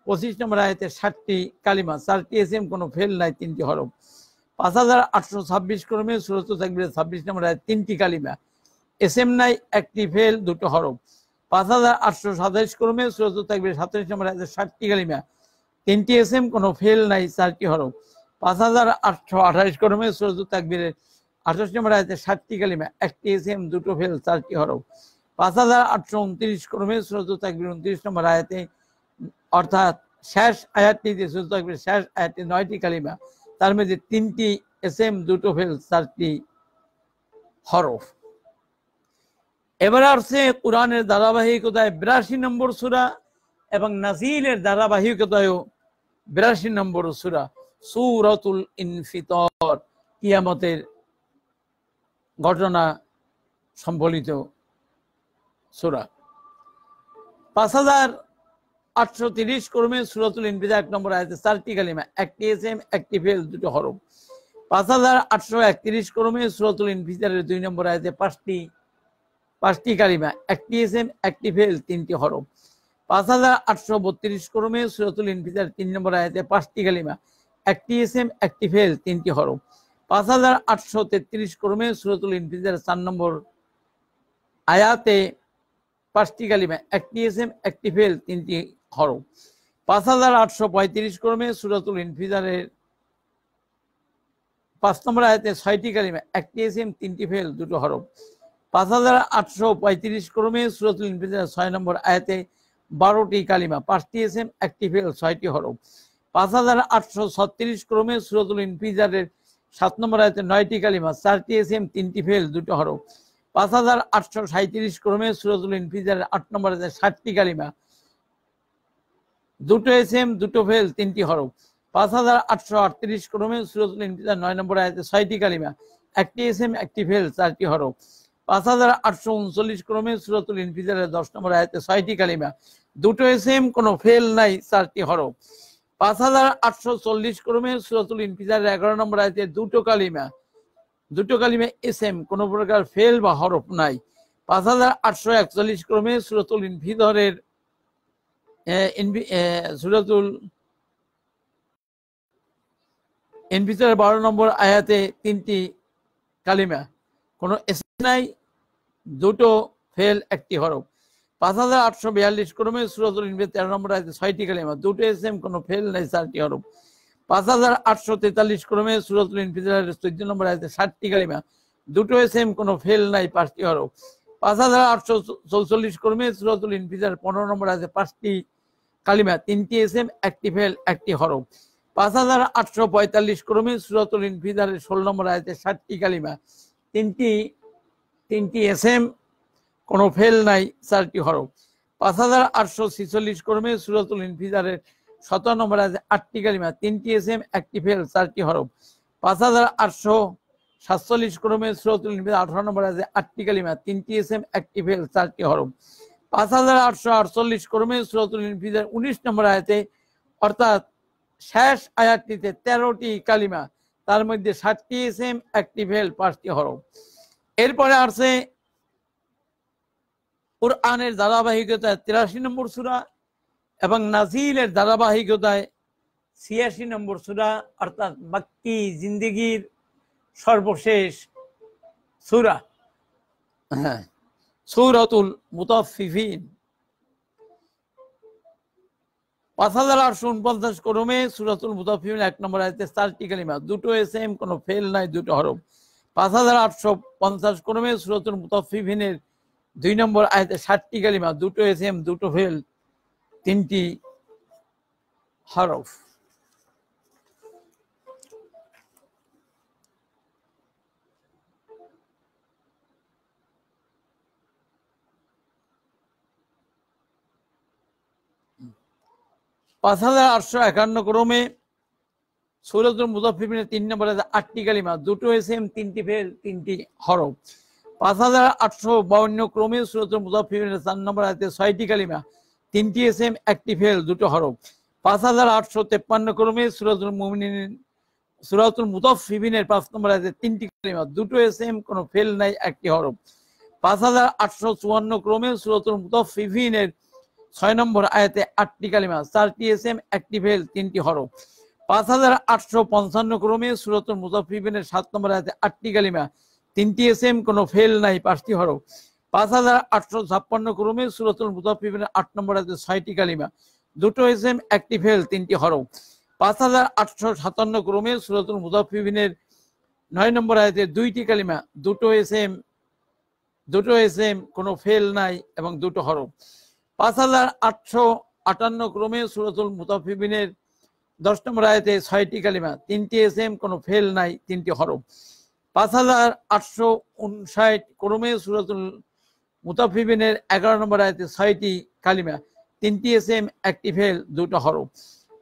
পঁচিশ নম্বর আয়তে ষাটটি কালিমা চারটি এস এম কোনো ফেল নাই তিনটি হরফ পাঁচ হাজার আটশো ছাব্বিশ ক্রমে সুরস্ত থাকবে ছাব্বিশ নম্বর আয়াত তিনটি কালিমা এস এম নাই একটি ফেল দুটো হরফ পাঁচ হাজার আটশো সাতাইশ ক্রমে সুরস্ত থাকবে সাতাইশ নম্বর আয়াতের ষাটটি কালিমা তিনটি এস এম কোনো ফেল নাই চারটি হরফ পাঁচ হাজার আটশো আঠাইশ ক্রমে সুরস্ত থাকবে আঠাশ নম্বর আয়াতে সাতটি কালিমা একটি এস এম দুটো ফেল চারটি হরফ পাঁচ হাজার আটশো উনত্রিশ ক্রমে সুরস্ত থাকবে উনত্রিশ নম্বর আয়াতে অর্থাৎ শেষ আয়াতটিতে সুরত থাকবে শেষ আয়াতে নয়টি কালিমা তার মধ্যে তিনটি এস এম দুটো ফেল চারটি হরফ এবার আসছে কোরআনের ধারাবাহিকতায় বিরাশি নম্বর সুরা এবং নাজিলের ধারাবাহিকতায়ও বিরাশি নম্বর সুরা সুরতুল ইনফিতর কিয়ামতের ঘটনা সম্বলিত সুরা পাঁচ হাজার আটশো তিরিশ ক্রমে সুরাতুল ইনবিদা এক নম্বর আয়াতে চারটি কালিমা একটি এস এম একটি ফেল দুটো হরফ পাঁচ হাজার আটশো একত্রিশ ক্রমে সুরাতুল ইনফিজারের দুই নম্বর আয়াতে পাঁচটি পাঁচটি কালিমা একটি এস এম একটি ফেল তিনটি হরফ পাঁচ হাজার আটশো বত্রিশ ক্রমে সুরাতুল ইনফিজার তিন নম্বর আয়াতে পাঁচটি কালিমা একটি এস এম একটি ফেল তিনটি হরফ পাঁচ হাজার আটশো তেত্রিশ ক্রমে সুরাতুল ইনফিজার চার নম্বর আয়াতে পাঁচটি কালিমা একটি এস এম একটি ফেল তিনটি হরফ পাঁচ হাজার আটশো পঁয়ত্রিশ ক্রমে সুরাতুল ইনফিজারের পাঁচ নম্বর আয়তে ছয়টি কালিমা একটি এসএম তিনটি ফেল দুটো হরফ পাঁচ হাজার আটশো পঁয়ত্রিশ ক্রমে সুরাতুল ইনফিজারের ছয় নম্বর আয়তে বারোটি কালিমা পাঁচটি এসএম একটি ফেল ছয়টি হরফ পাঁচ হাজার আটশো ছত্রিশ ক্রমে সুরাতুল ইনফিজারের সাত নম্বর আয়তে নয়টি কালিমা চারটি এসএম তিনটি ফেল দুটো হরফ পাঁচ হাজার আটশো সাঁত্রিশ ক্রমে সুরাতুল ইনফিজারের আট নম্বর আয়তে ষাটটি কালিমা দুটো এস এম দুটো ফেল তিনটি হরফ পাঁচ হাজার আটশো আটত্রিশ ক্রমে সুরতুল ইনকিদার নয় নম্বর আয়তে ছয়টি কালিমা একটি এস এম একটি ফেল চারটি হরফ পাঁচ হাজার আটশো উনচল্লিশ ক্রমে সুরতুল ইনফিজারের দশ নম্বর আয়তে ছয়টি কালিমা দুটো এস এম কোনো ফেল নাই চারটি হরফ পাঁচ হাজার আটশো চল্লিশ ক্রমে সুরতুল ইনফিজারের এগারো নম্বর আয়তে দুটো কালিমা দুটো কালিমা এস এম কোনো প্রকার ফেল বা হরফ নাই পাঁচ হাজার আটশো একচল্লিশ ক্রমে সুরতুল ইনফিদরের সুরাতুল এনবিচার বারো নম্বর আয়াতে তিনটি কালিমা কোন এস নাই দুটো ফেল একটি হরব পাঁচ হাজার আটশো বিয়াল্লিশ ক্রমে সুরাতুল ইনবির তেরো নম্বর আয়াতে ছয়টি কালিমা দুটো এস এম কোনো ফেল নাই চারটি হরব পাঁচ হাজার আটশো তেতাল্লিশ ক্রমে সুরাতুল ইনফিজারের চোদ্দ নম্বর আয়াতে ষাটটি কালিমা দুটো এস এম কোনো ফেল নাই পাঁচটি হরব পাঁচ হাজার আটশো চৌচল্লিশ ক্রমে সুরাতুল ইনফিজার পনেরো নম্বর আয়াতে পাঁচটি কালিমা তিনটি এসএম একটি ফেল একটি হরফ পাঁচ হাজার আটশো পঁয়তাল্লিশ ক্রমে সুরতুল ইনফিদারের ষোলো নম্বর আয়তে ষাটটি কালিমা তিনটি তিনটি এস এম কোনো ফেল নাই চারটি হরফ পাঁচ হাজার আটশো ছিচল্লিশ ক্রমে সুরতুল ইনফিদারের সতেরো নম্বর আছে আটটি কালিমা তিনটি এস এম একটি ফেল চারটি হরফ পাঁচ হাজার আটশো সাতচল্লিশ ক্রমে সুরতুল ইনফিদার আঠারো নম্বর আছে আটটি কালিমা তিনটি এম একটি ফেল চারটি হরম পাঁচ হাজার আটশো আটচল্লিশ কর্মী সুরতুল ইনফিজের উনিশ নম্বর আয়াতে অর্থাৎ শেষ আয়াতটিতে তেরোটি কালিমা তার মধ্যে ষাটটি এসএম একটি ভেল পাঁচটি হরম এরপরে আসে কোরআনের ধারাবাহিকতায় তিরাশি নম্বর সুরা এবং নাজিলের ধারাবাহিকতায় ছিয়াশি নম্বর সুরা অর্থাৎ মাক্কি জিন্দিগির সর্বশেষ সুরা হ্যাঁ সৌরাতুল মুতাফিফিন পাঁচ হাজার আটশো উনপঞ্চাশ ক্রমে সুরাতুল মুতাফিম এক নম্বর আয়তে চারটি কালিমা দুটো এস এম কোনো ফেল নাই দুটো হরফ পাঁচ হাজার আটশো পঞ্চাশ ক্রমে সুরাতুল মুতাফিফিনের দুই নম্বর আয়তে ষাটটি কালিমা দুটো এস এম দুটো ফেল তিনটি হরফ পাঁচ হাজার আটশো একান্ন ক্রমে সৈরতুল মুজাফিবিনে তিন নম্বরে আটটি কালিমা দুটো এস এম তিনটি ফেল তিনটি হরফ পাঁচ হাজার আটশো বাউন্ন ক্রমে সৈরতুল মুজাফিবিনে চার নম্বর আছে ছয়টি কালিমা তিনটি এস এম একটি ফেল দুটো হরফ পাঁচ হাজার আটশো তেপ্পান্ন ক্রমে সুরাতুল মুমিনিন সুরাতুল মুতাফিবিনের পাঁচ নম্বর আছে তিনটি কালিমা দুটো এস এম কোনো ফেল নাই একটি হরফ পাঁচ হাজার আটশো চুয়ান্ন ক্রমে সুরাতুল মুতাফিবিনের ছয় নম্বর আয়াতে আটটি কালিমা চারটি এস এম একটি ফেল তিনটি হর পাঁচ হাজার আটশো পঞ্চান্ন ক্রমে সুরতুল মুজাফিবিনের সাত নম্বর আয়াতে আটটি কালিমা তিনটি এস এম কোনো ফেল নাই পাঁচটি হর পাঁচ হাজার আটশো ছাপ্পান্ন ক্রমে সুরতুল মুজাফিবিনের আট নম্বর আয়াতে ছয়টি কালিমা দুটো এস এম একটি ফেল তিনটি হর পাঁচ হাজার আটশো সাতান্ন ক্রমে সুরতুল মুজাফিবিনের নয় নম্বর আয়াতে দুইটি কালিমা দুটো এস এম দুটো এস এম কোনো ফেল নাই এবং দুটো হরফ পাঁচ হাজার আটশো আটান্ন ক্রমে সুরতুল মুতাফিবিনের দশ নম্বর আয়তে ছয়টি কালিমা তিনটি এস এম কোনো ফেল নাই তিনটি হরফ পাঁচ হাজার আটশো উনষাট ক্রমে সুরতুল মুতাফিবিনের এগারো নম্বর আয়তে ছয়টি কালিমা তিনটি এস এম একটি ফেল দুটো হরফ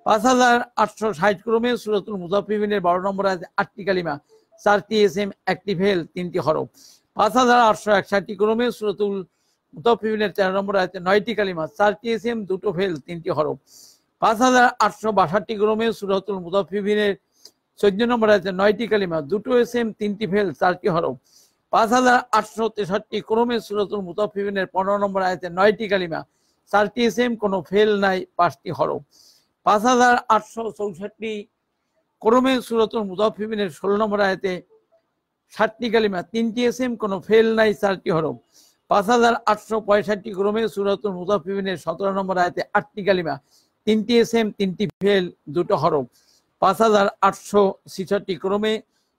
পাঁচ হাজার আটশো ষাট ক্রমে সুরতুল মুজাফিবিনের বারো নম্বর আছে আটটি কালিমা চারটি এস এম একটি ফেল তিনটি হরফ পাঁচ হাজার আটশো একষাটটি ক্রমে সুরতুল মুতাফিবিনের চার নম্বর আছে নয়টি কালিমা চারটি এসএম দুটো ফেল তিনটি হরফ পাঁচ হাজার আটশো বাষট্টি গ্রমে সুরাতুল মুতাফিবিনের চোদ্দ নম্বর আছে নয়টি কালিমা দুটো এসএম তিনটি ফেল চারটি হরফ পাঁচ হাজার আটশো তেষট্টি ক্রমে সুরাতুল মুতাফিবিনের পনেরো নম্বর আছে নয়টি কালিমা চারটি এসএম কোনো ফেল নাই পাঁচটি হরফ পাঁচ হাজার আটশো চৌষট্টি ক্রমে সুরাতুল মুজাফিবিনের ষোলো নম্বর আয়তে ষাটটি কালিমা তিনটি এসএম কোনো ফেল নাই চারটি হরফ পাঁচ হাজার আটশো পঁয়ষট্টি ক্রমে সুরাতুল মুজাফিবিনের সতেরো নম্বর আয়তে আটটি কালিমা তিনটি এস এম তিনটি ফেল দুটো হরফ পাঁচ হাজার আটশো ছিষট্টি ক্রমে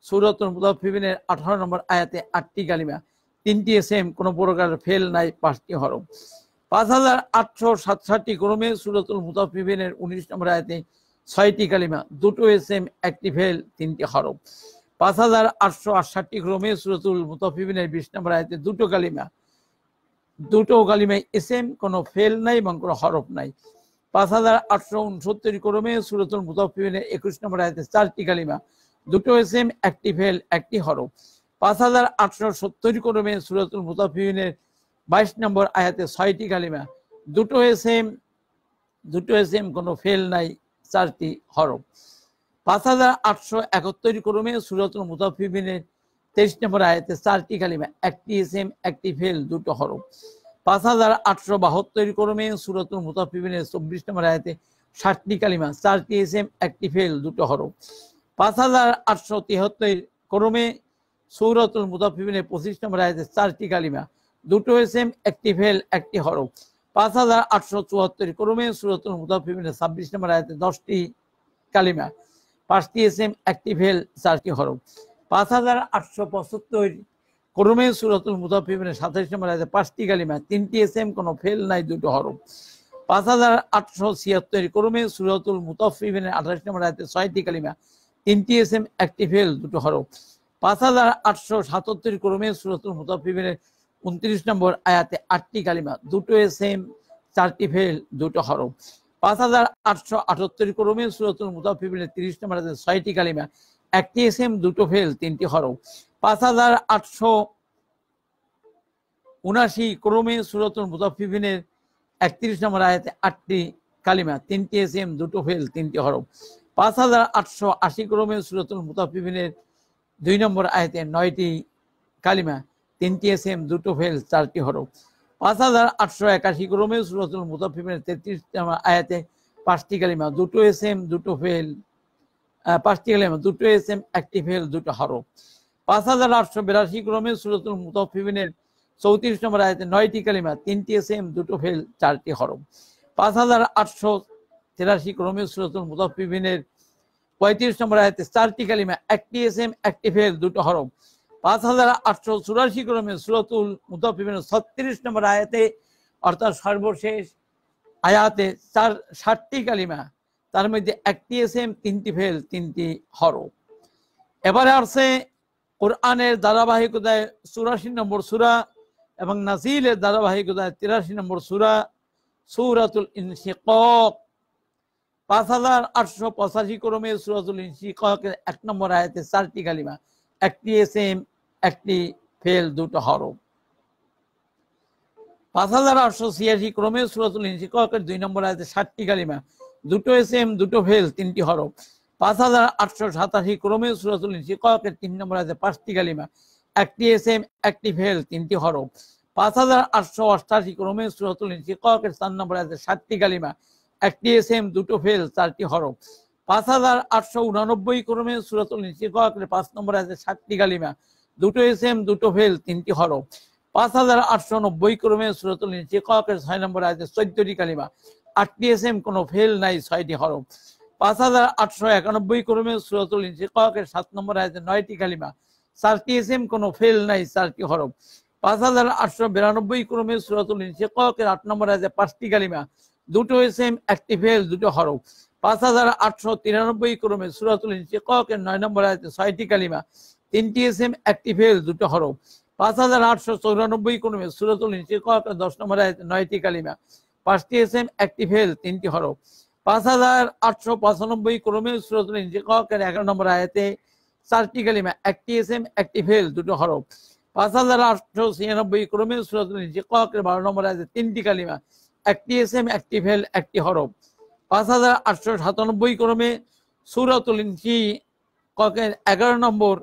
সুরাতুল মুজাফিবিনের আঠারো নম্বর আয়াতে আটটি কালিমা তিনটি এস এম কোনো প্রকার ফেল নাই পাঁচটি হরফ পাঁচ হাজার আটশো সাতষট্টি ক্রমে সুরাতুল মুজাফিবিনের উনিশ নম্বর আয়াতে ছয়টি কালিমা দুটো এস এম একটি ফেল তিনটি হরফ পাঁচ হাজার আটশো আটষট্টি ক্রমে সুরাতুল মুতাফিবিনের বিশ নম্বর আয়তে দুটো কালিমা দুটো কালিমায় এসেম কোনো ফেল নাই এবং কোনো হরফ নাই পাঁচ হাজার আটশো উনসত্তর ক্রমে সুরতুল মুজাফিনের একুশ নম্বর আয়তে চারটি কালিমা দুটো এসেম একটি ফেল একটি হরফ পাঁচ হাজার আটশো সত্তর ক্রমে সুরতুল মুজাফিনের বাইশ নম্বর আয়াতে ছয়টি কালিমা দুটো এসেম দুটো এসেম কোনো ফেল নাই চারটি হরফ পাঁচ হাজার আটশো একাত্তর ক্রমে সুরতুল মুজাফিবিনের তেইশ নম্বর আয়তে চারটি কালিমা একটি ইসিম একটি ফেল দুটো হরফ পাঁচ হাজার আটশো বাহাত্তর কর্মে সুরতুল মুতাফিবিনের চব্বিশ নম্বর আয়তে ষাটটি কালিমা চারটি ইসিম একটি ফেল দুটো হরফ পাঁচ হাজার আটশো তিহাত্তর ক্রমে সৌরতুল মুতাফিবিনের পঁচিশ নম্বর আয়তে চারটি কালিমা দুটো এসএম একটি ফেল একটি হরফ পাঁচ হাজার আটশো চুয়াত্তর ক্রমে সুরতুল মুতাফিবিনের ছাব্বিশ নম্বর আয়তে দশটি কালিমা পাঁচটি এসএম একটি ফেল চারটি হরফ পাঁচ হাজার আটশো পঁচাত্তর ক্রমে সুরাতুল মুজাফিমের সাতাশ নম্বর আছে পাঁচটি কালিমা তিনটি এস এম কোনো ফেল নাই দুটো হরফ পাঁচ হাজার আটশো ছিয়াত্তর ক্রমে সুরাতুল মুতাফিমের আঠাশ নম্বর আছে ছয়টি কালিমা তিনটি এস এম একটি ফেল দুটো হরফ পাঁচ হাজার আটশো সাতাত্তর ক্রমে সুরাতুল মুতাফিমের উনত্রিশ নম্বর আয়াতে আটটি কালিমা দুটো এস এম চারটি ফেল দুটো হরফ পাঁচ হাজার আটশো আটাত্তর ক্রমে সুরাতুল মুতাফিমের তিরিশ নম্বর আছে ছয়টি কালিমা একটি এস এম দুটো ফেল তিনটি হরফ পাঁচ হাজার আটশো উনাশি ক্রমে সুরতন মুজাফিফিনের একত্রিশ নম্বর আয়াতে আটটি কালিমা তিনটি এস এম দুটো ফেল তিনটি হরফ পাঁচ হাজার আটশো আশি ক্রমে সুরতন মুজাফিফিনের দুই নম্বর আয়াতে নয়টি কালিমা তিনটি এস এম দুটো ফেল চারটি হরফ পাঁচ হাজার আটশো একাশি ক্রমে সুরতন মুজাফিফিনের তেত্রিশ নম্বর আয়াতে পাঁচটি কালিমা দুটো এস এম দুটো ফেল পাঁচটি কালিমা দুটো এস এম একটি ফেল দুটো হরফ পাঁচ হাজার আটশো বিরাশি ক্রমে সুরতুল মুতাফিবিনের চৌত্রিশ নম্বর আয়তে নয়টি কালিমা তিনটি এস এম দুটো ফেল চারটি হরম পাঁচ হাজার আটশো তিরাশি ক্রমে সুরতুল মুতাফিবিনের পঁয়ত্রিশ নম্বর আয়তে চারটি কালিমা একটি এস এম একটি ফেল দুটো হরম পাঁচ হাজার আটশো চুরাশি ক্রমে সুরতুল মুতাফিবিনের ছত্রিশ নম্বর আয়াতে অর্থাৎ সর্বশেষ আয়াতে চার ষাটটি কালিমা তার মধ্যে একটি এসএম তিনটি ফেল তিনটি হর এবারে আসছে কোরআনের ধারাবাহিকতায় চুরাশি নম্বর সুরা এবং নাজিলের ধারাবাহিকতায় তিরাশি নম্বর সুরা সুরাতুল ইনশিকক পাঁচ হাজার আটশো পঁচাশি ক্রমে সুরাতুল ইনশিকের এক নম্বর আয়াতে চারটি কালিমা একটি এসএম একটি ফেল দুটো হর পাঁচ হাজার আটশো ছিয়াশি ক্রমে সুরাতুল ইনশিকের দুই নম্বর আয়াতে ষাটটি কালিমা দুটো এস এম দুটো ভেল তিনটি হরফ পাঁচ হাজার আটশো সাতাশি ক্রমে সুরাতুল শিককের তিন নম্বর আছে পাঁচটি কালিমা একটি এস এম একটি ভেল তিনটি হরফ পাঁচ হাজার আটশো অষ্টাশি ক্রমে সুরাতুল শিককের চার নম্বর আছে সাতটি কালিমা একটি এস এম দুটো ভেল চারটি হরফ পাঁচ হাজার আটশো উনানব্বই ক্রমে সুরাতুল শিককের পাঁচ নম্বর আছে সাতটি কালিমা দুটো এস এম দুটো ভেল তিনটি হরফ পাঁচ হাজার আটশো নব্বই ক্রমে সুরাতুল শিককের ছয় নম্বর আছে চোদ্দটি কালিমা আরটিএসএম কোনো ফেল নাই ছয়টি হরফ পাঁচ হাজার আটশো একানব্বই ক্রমে সুরতুল ইনশিকের সাত নম্বর আছে নয়টি কালিমা চারটি এসএম কোনো ফেল নাই চারটি হরফ পাঁচ হাজার আটশো বিরানব্বই ক্রমে সুরতুল ইনশিকের আট নম্বর আছে পাঁচটি কালিমা দুটো এসএম একটি ফেল দুটো হরফ পাঁচ হাজার আটশো তিরানব্বই ক্রমে সুরাতুল ইনশিকের নয় নম্বর আছে ছয়টি কালিমা তিনটি এসএম একটি ফেল দুটো হরফ পাঁচ হাজার আটশো চৌরানব্বই ক্রমে সুরাতুল ইনশিকের দশ নম্বর আছে নয়টি কালিমা পাঁচটি এস এম একটি ফেল তিনটি হরফ পাঁচ হাজার আটশো পঁচানব্বই ক্রমে এগারো নম্বর আয়াতে চারটি কালিমা একটি এস এম একটি ফেল দুটো হরফ পাঁচ হাজার আটশো ছিয়ানব্বই ক্রমে সুরতের বারো নম্বর আয়াতে তিনটি কালিমা একটি এস এম একটি ফেল একটি হরফ পাঁচ হাজার আটশো সাতানব্বই ক্রমে সুরতুল ইনশি ককের এগারো নম্বর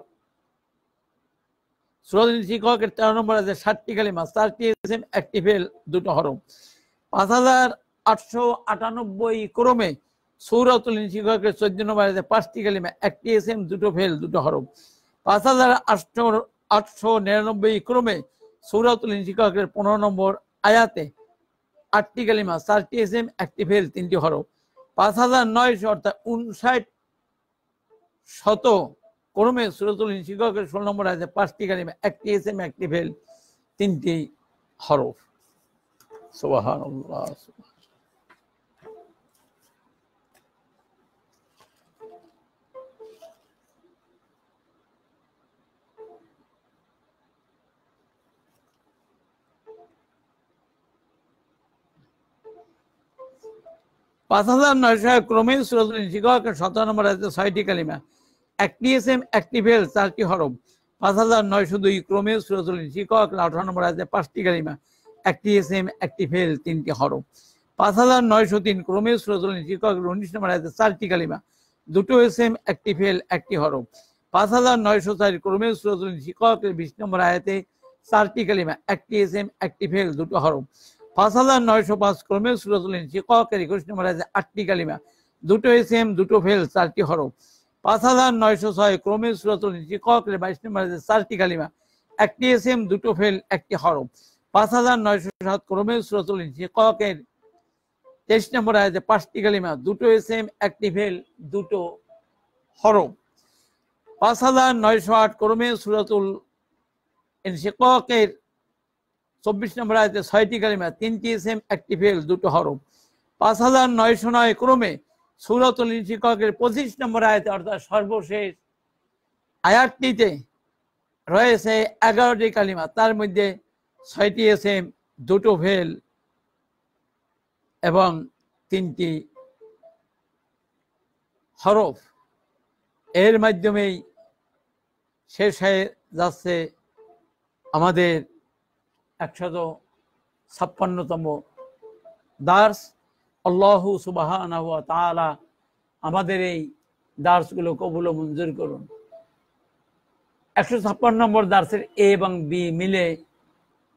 সুরতুল ইনশি ককের তেরো নম্বর আছে ষাটটি কালিমা চারটি এস এম একটি ফেল দুটো হরফ পাঁচ হাজার আটশো আটানব্বই ক্রমে সৌরাতুল শিক্ষকের চোদ্দ নম্বর পাঁচটি কালিমা একটি এস এম দুটো ফেল দুটো হরফ পাঁচ হাজার আটশো আটশো নিরানব্বই ক্রমে সৌরাতুল শিক্ষকের পনেরো নম্বর আয়াতে আটটি কালিমা চারটি এস এম একটি ফেল তিনটি হরফ পাঁচ হাজার নয়শো অর্থাৎ উনষাট শত ক্রমে সুরতুল শিক্ষকের ষোলো নম্বর আছে পাঁচটি কালিমা একটি এস এম একটি ফেল তিনটি হরফ সোবাহান পাঁচ হাজার নয়শো ক্রমে সুরাজুল শিক্ষক সতেরো নম্বর আছে ছয়টি কালিমা একটি এস এম একটি ভেল চারটি হরফ পাঁচ হাজার নয়শো দুই ক্রমে সুরাজুল শিক্ষক আঠারো নম্বর আছে পাঁচটি কালিমা একটি এস এম একটি ফেল তিনটি হর পাঁচ হাজার নয়শো তিন ক্রমে রজনী শিক্ষক উনিশ নম্বর আছে চারটি কালিমা দুটো এস এম একটি ফেল একটি হর পাঁচ হাজার নয়শো চার ক্রমে রজনী শিক্ষকের বিশ নম্বর আয়াতে চারটি কালিমা একটি এস এম একটি ফেল দুটো হর পাঁচ হাজার নয়শো পাঁচ ক্রমেশ রজনী শিক্ষকের একুশ নম্বর আছে আটটি কালিমা দুটো এস এম দুটো ফেল চারটি হর পাঁচ হাজার নয়শো ছয় ক্রমেশ রজনী শিক্ষকের বাইশ নম্বর আছে চারটি কালিমা একটি এস এম দুটো ফেল একটি হরফ পাঁচ হাজার নয়শো সাত ক্রমে সুরাতুল শিক্ষকের তেইশ নম্বর আয়াতে পাঁচটি কালিমা দুটো এস এম একটি ভেল দুটো হরম পাঁচ হাজার নয়শো আট ক্রমে সুরাতুল শিক্ষকের চব্বিশ নম্বর আয়াতে ছয়টি কালিমা তিনটি এস এম একটি ভেল দুটো হরম পাঁচ হাজার নয়শো নয় ক্রমে সুরাতুল শিক্ষকের পঁচিশ নম্বর আয়তে অর্থাৎ সর্বশেষ আয়াতটিতে রয়েছে এগারোটি কালিমা তার মধ্যে ছয়টি এস এম দুটো ভেল এবং তিনটি হরফ এর মাধ্যমেই শেষ হয়ে যাচ্ছে আমাদের একশত ছাপ্পান্নতম দার্স আল্লাহ সুবাহ তালা আমাদের এই দার্সগুলো কবুল মঞ্জুর করুন একশো ছাপ্পান্ন নম্বর দার্সের এ এবং বি মিলে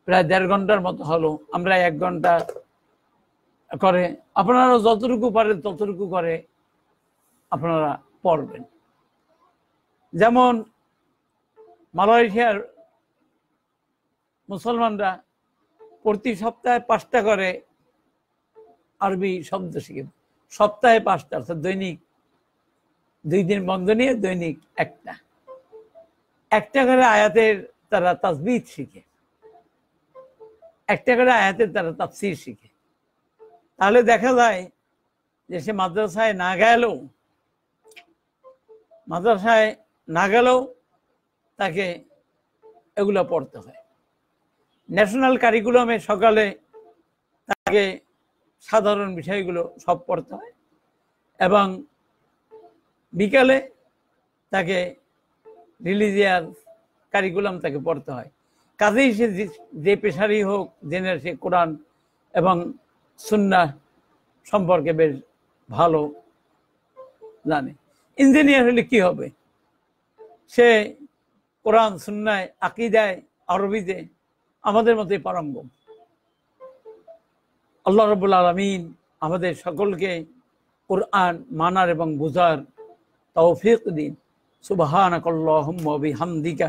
প্রায় দেড় ঘন্টার মতো হলো আমরা এক ঘন্টা করে আপনারা যতটুকু পারেন ততটুকু করে আপনারা পড়বেন যেমন মালয়েশিয়ার মুসলমানরা প্রতি সপ্তাহে পাঁচটা করে আরবি শব্দ শিখে সপ্তাহে পাঁচটা অর্থাৎ দৈনিক দুই দিন বন্ধ নিয়ে দৈনিক একটা একটা করে আয়াতের তারা তাজবিদ শিখে একটা করে আয়াতের তারা তাফসির শিখে তাহলে দেখা যায় যে সে মাদ্রাসায় না গেলেও মাদ্রাসায় না গেলেও তাকে এগুলো পড়তে হয় ন্যাশনাল কারিকুলামে সকালে তাকে সাধারণ বিষয়গুলো সব পড়তে হয় এবং বিকালে তাকে রিলিজিয়াস কারিকুলাম তাকে পড়তে হয় কাজেই সে যে পেশারই হোক জেনে সে কোরআন এবং সুন্না সম্পর্কে বেশ ভালো জানে ইঞ্জিনিয়ার হলে কি হবে সে কোরআন সুন্নায় আরবি আরবিতে আমাদের মতোই পারঙ্গ আল্লাহ রবুল আলমিন আমাদের সকলকে কোরআন মানার এবং তাও তৌফিক দিন সুবাহানকল্লাহম হামদিকা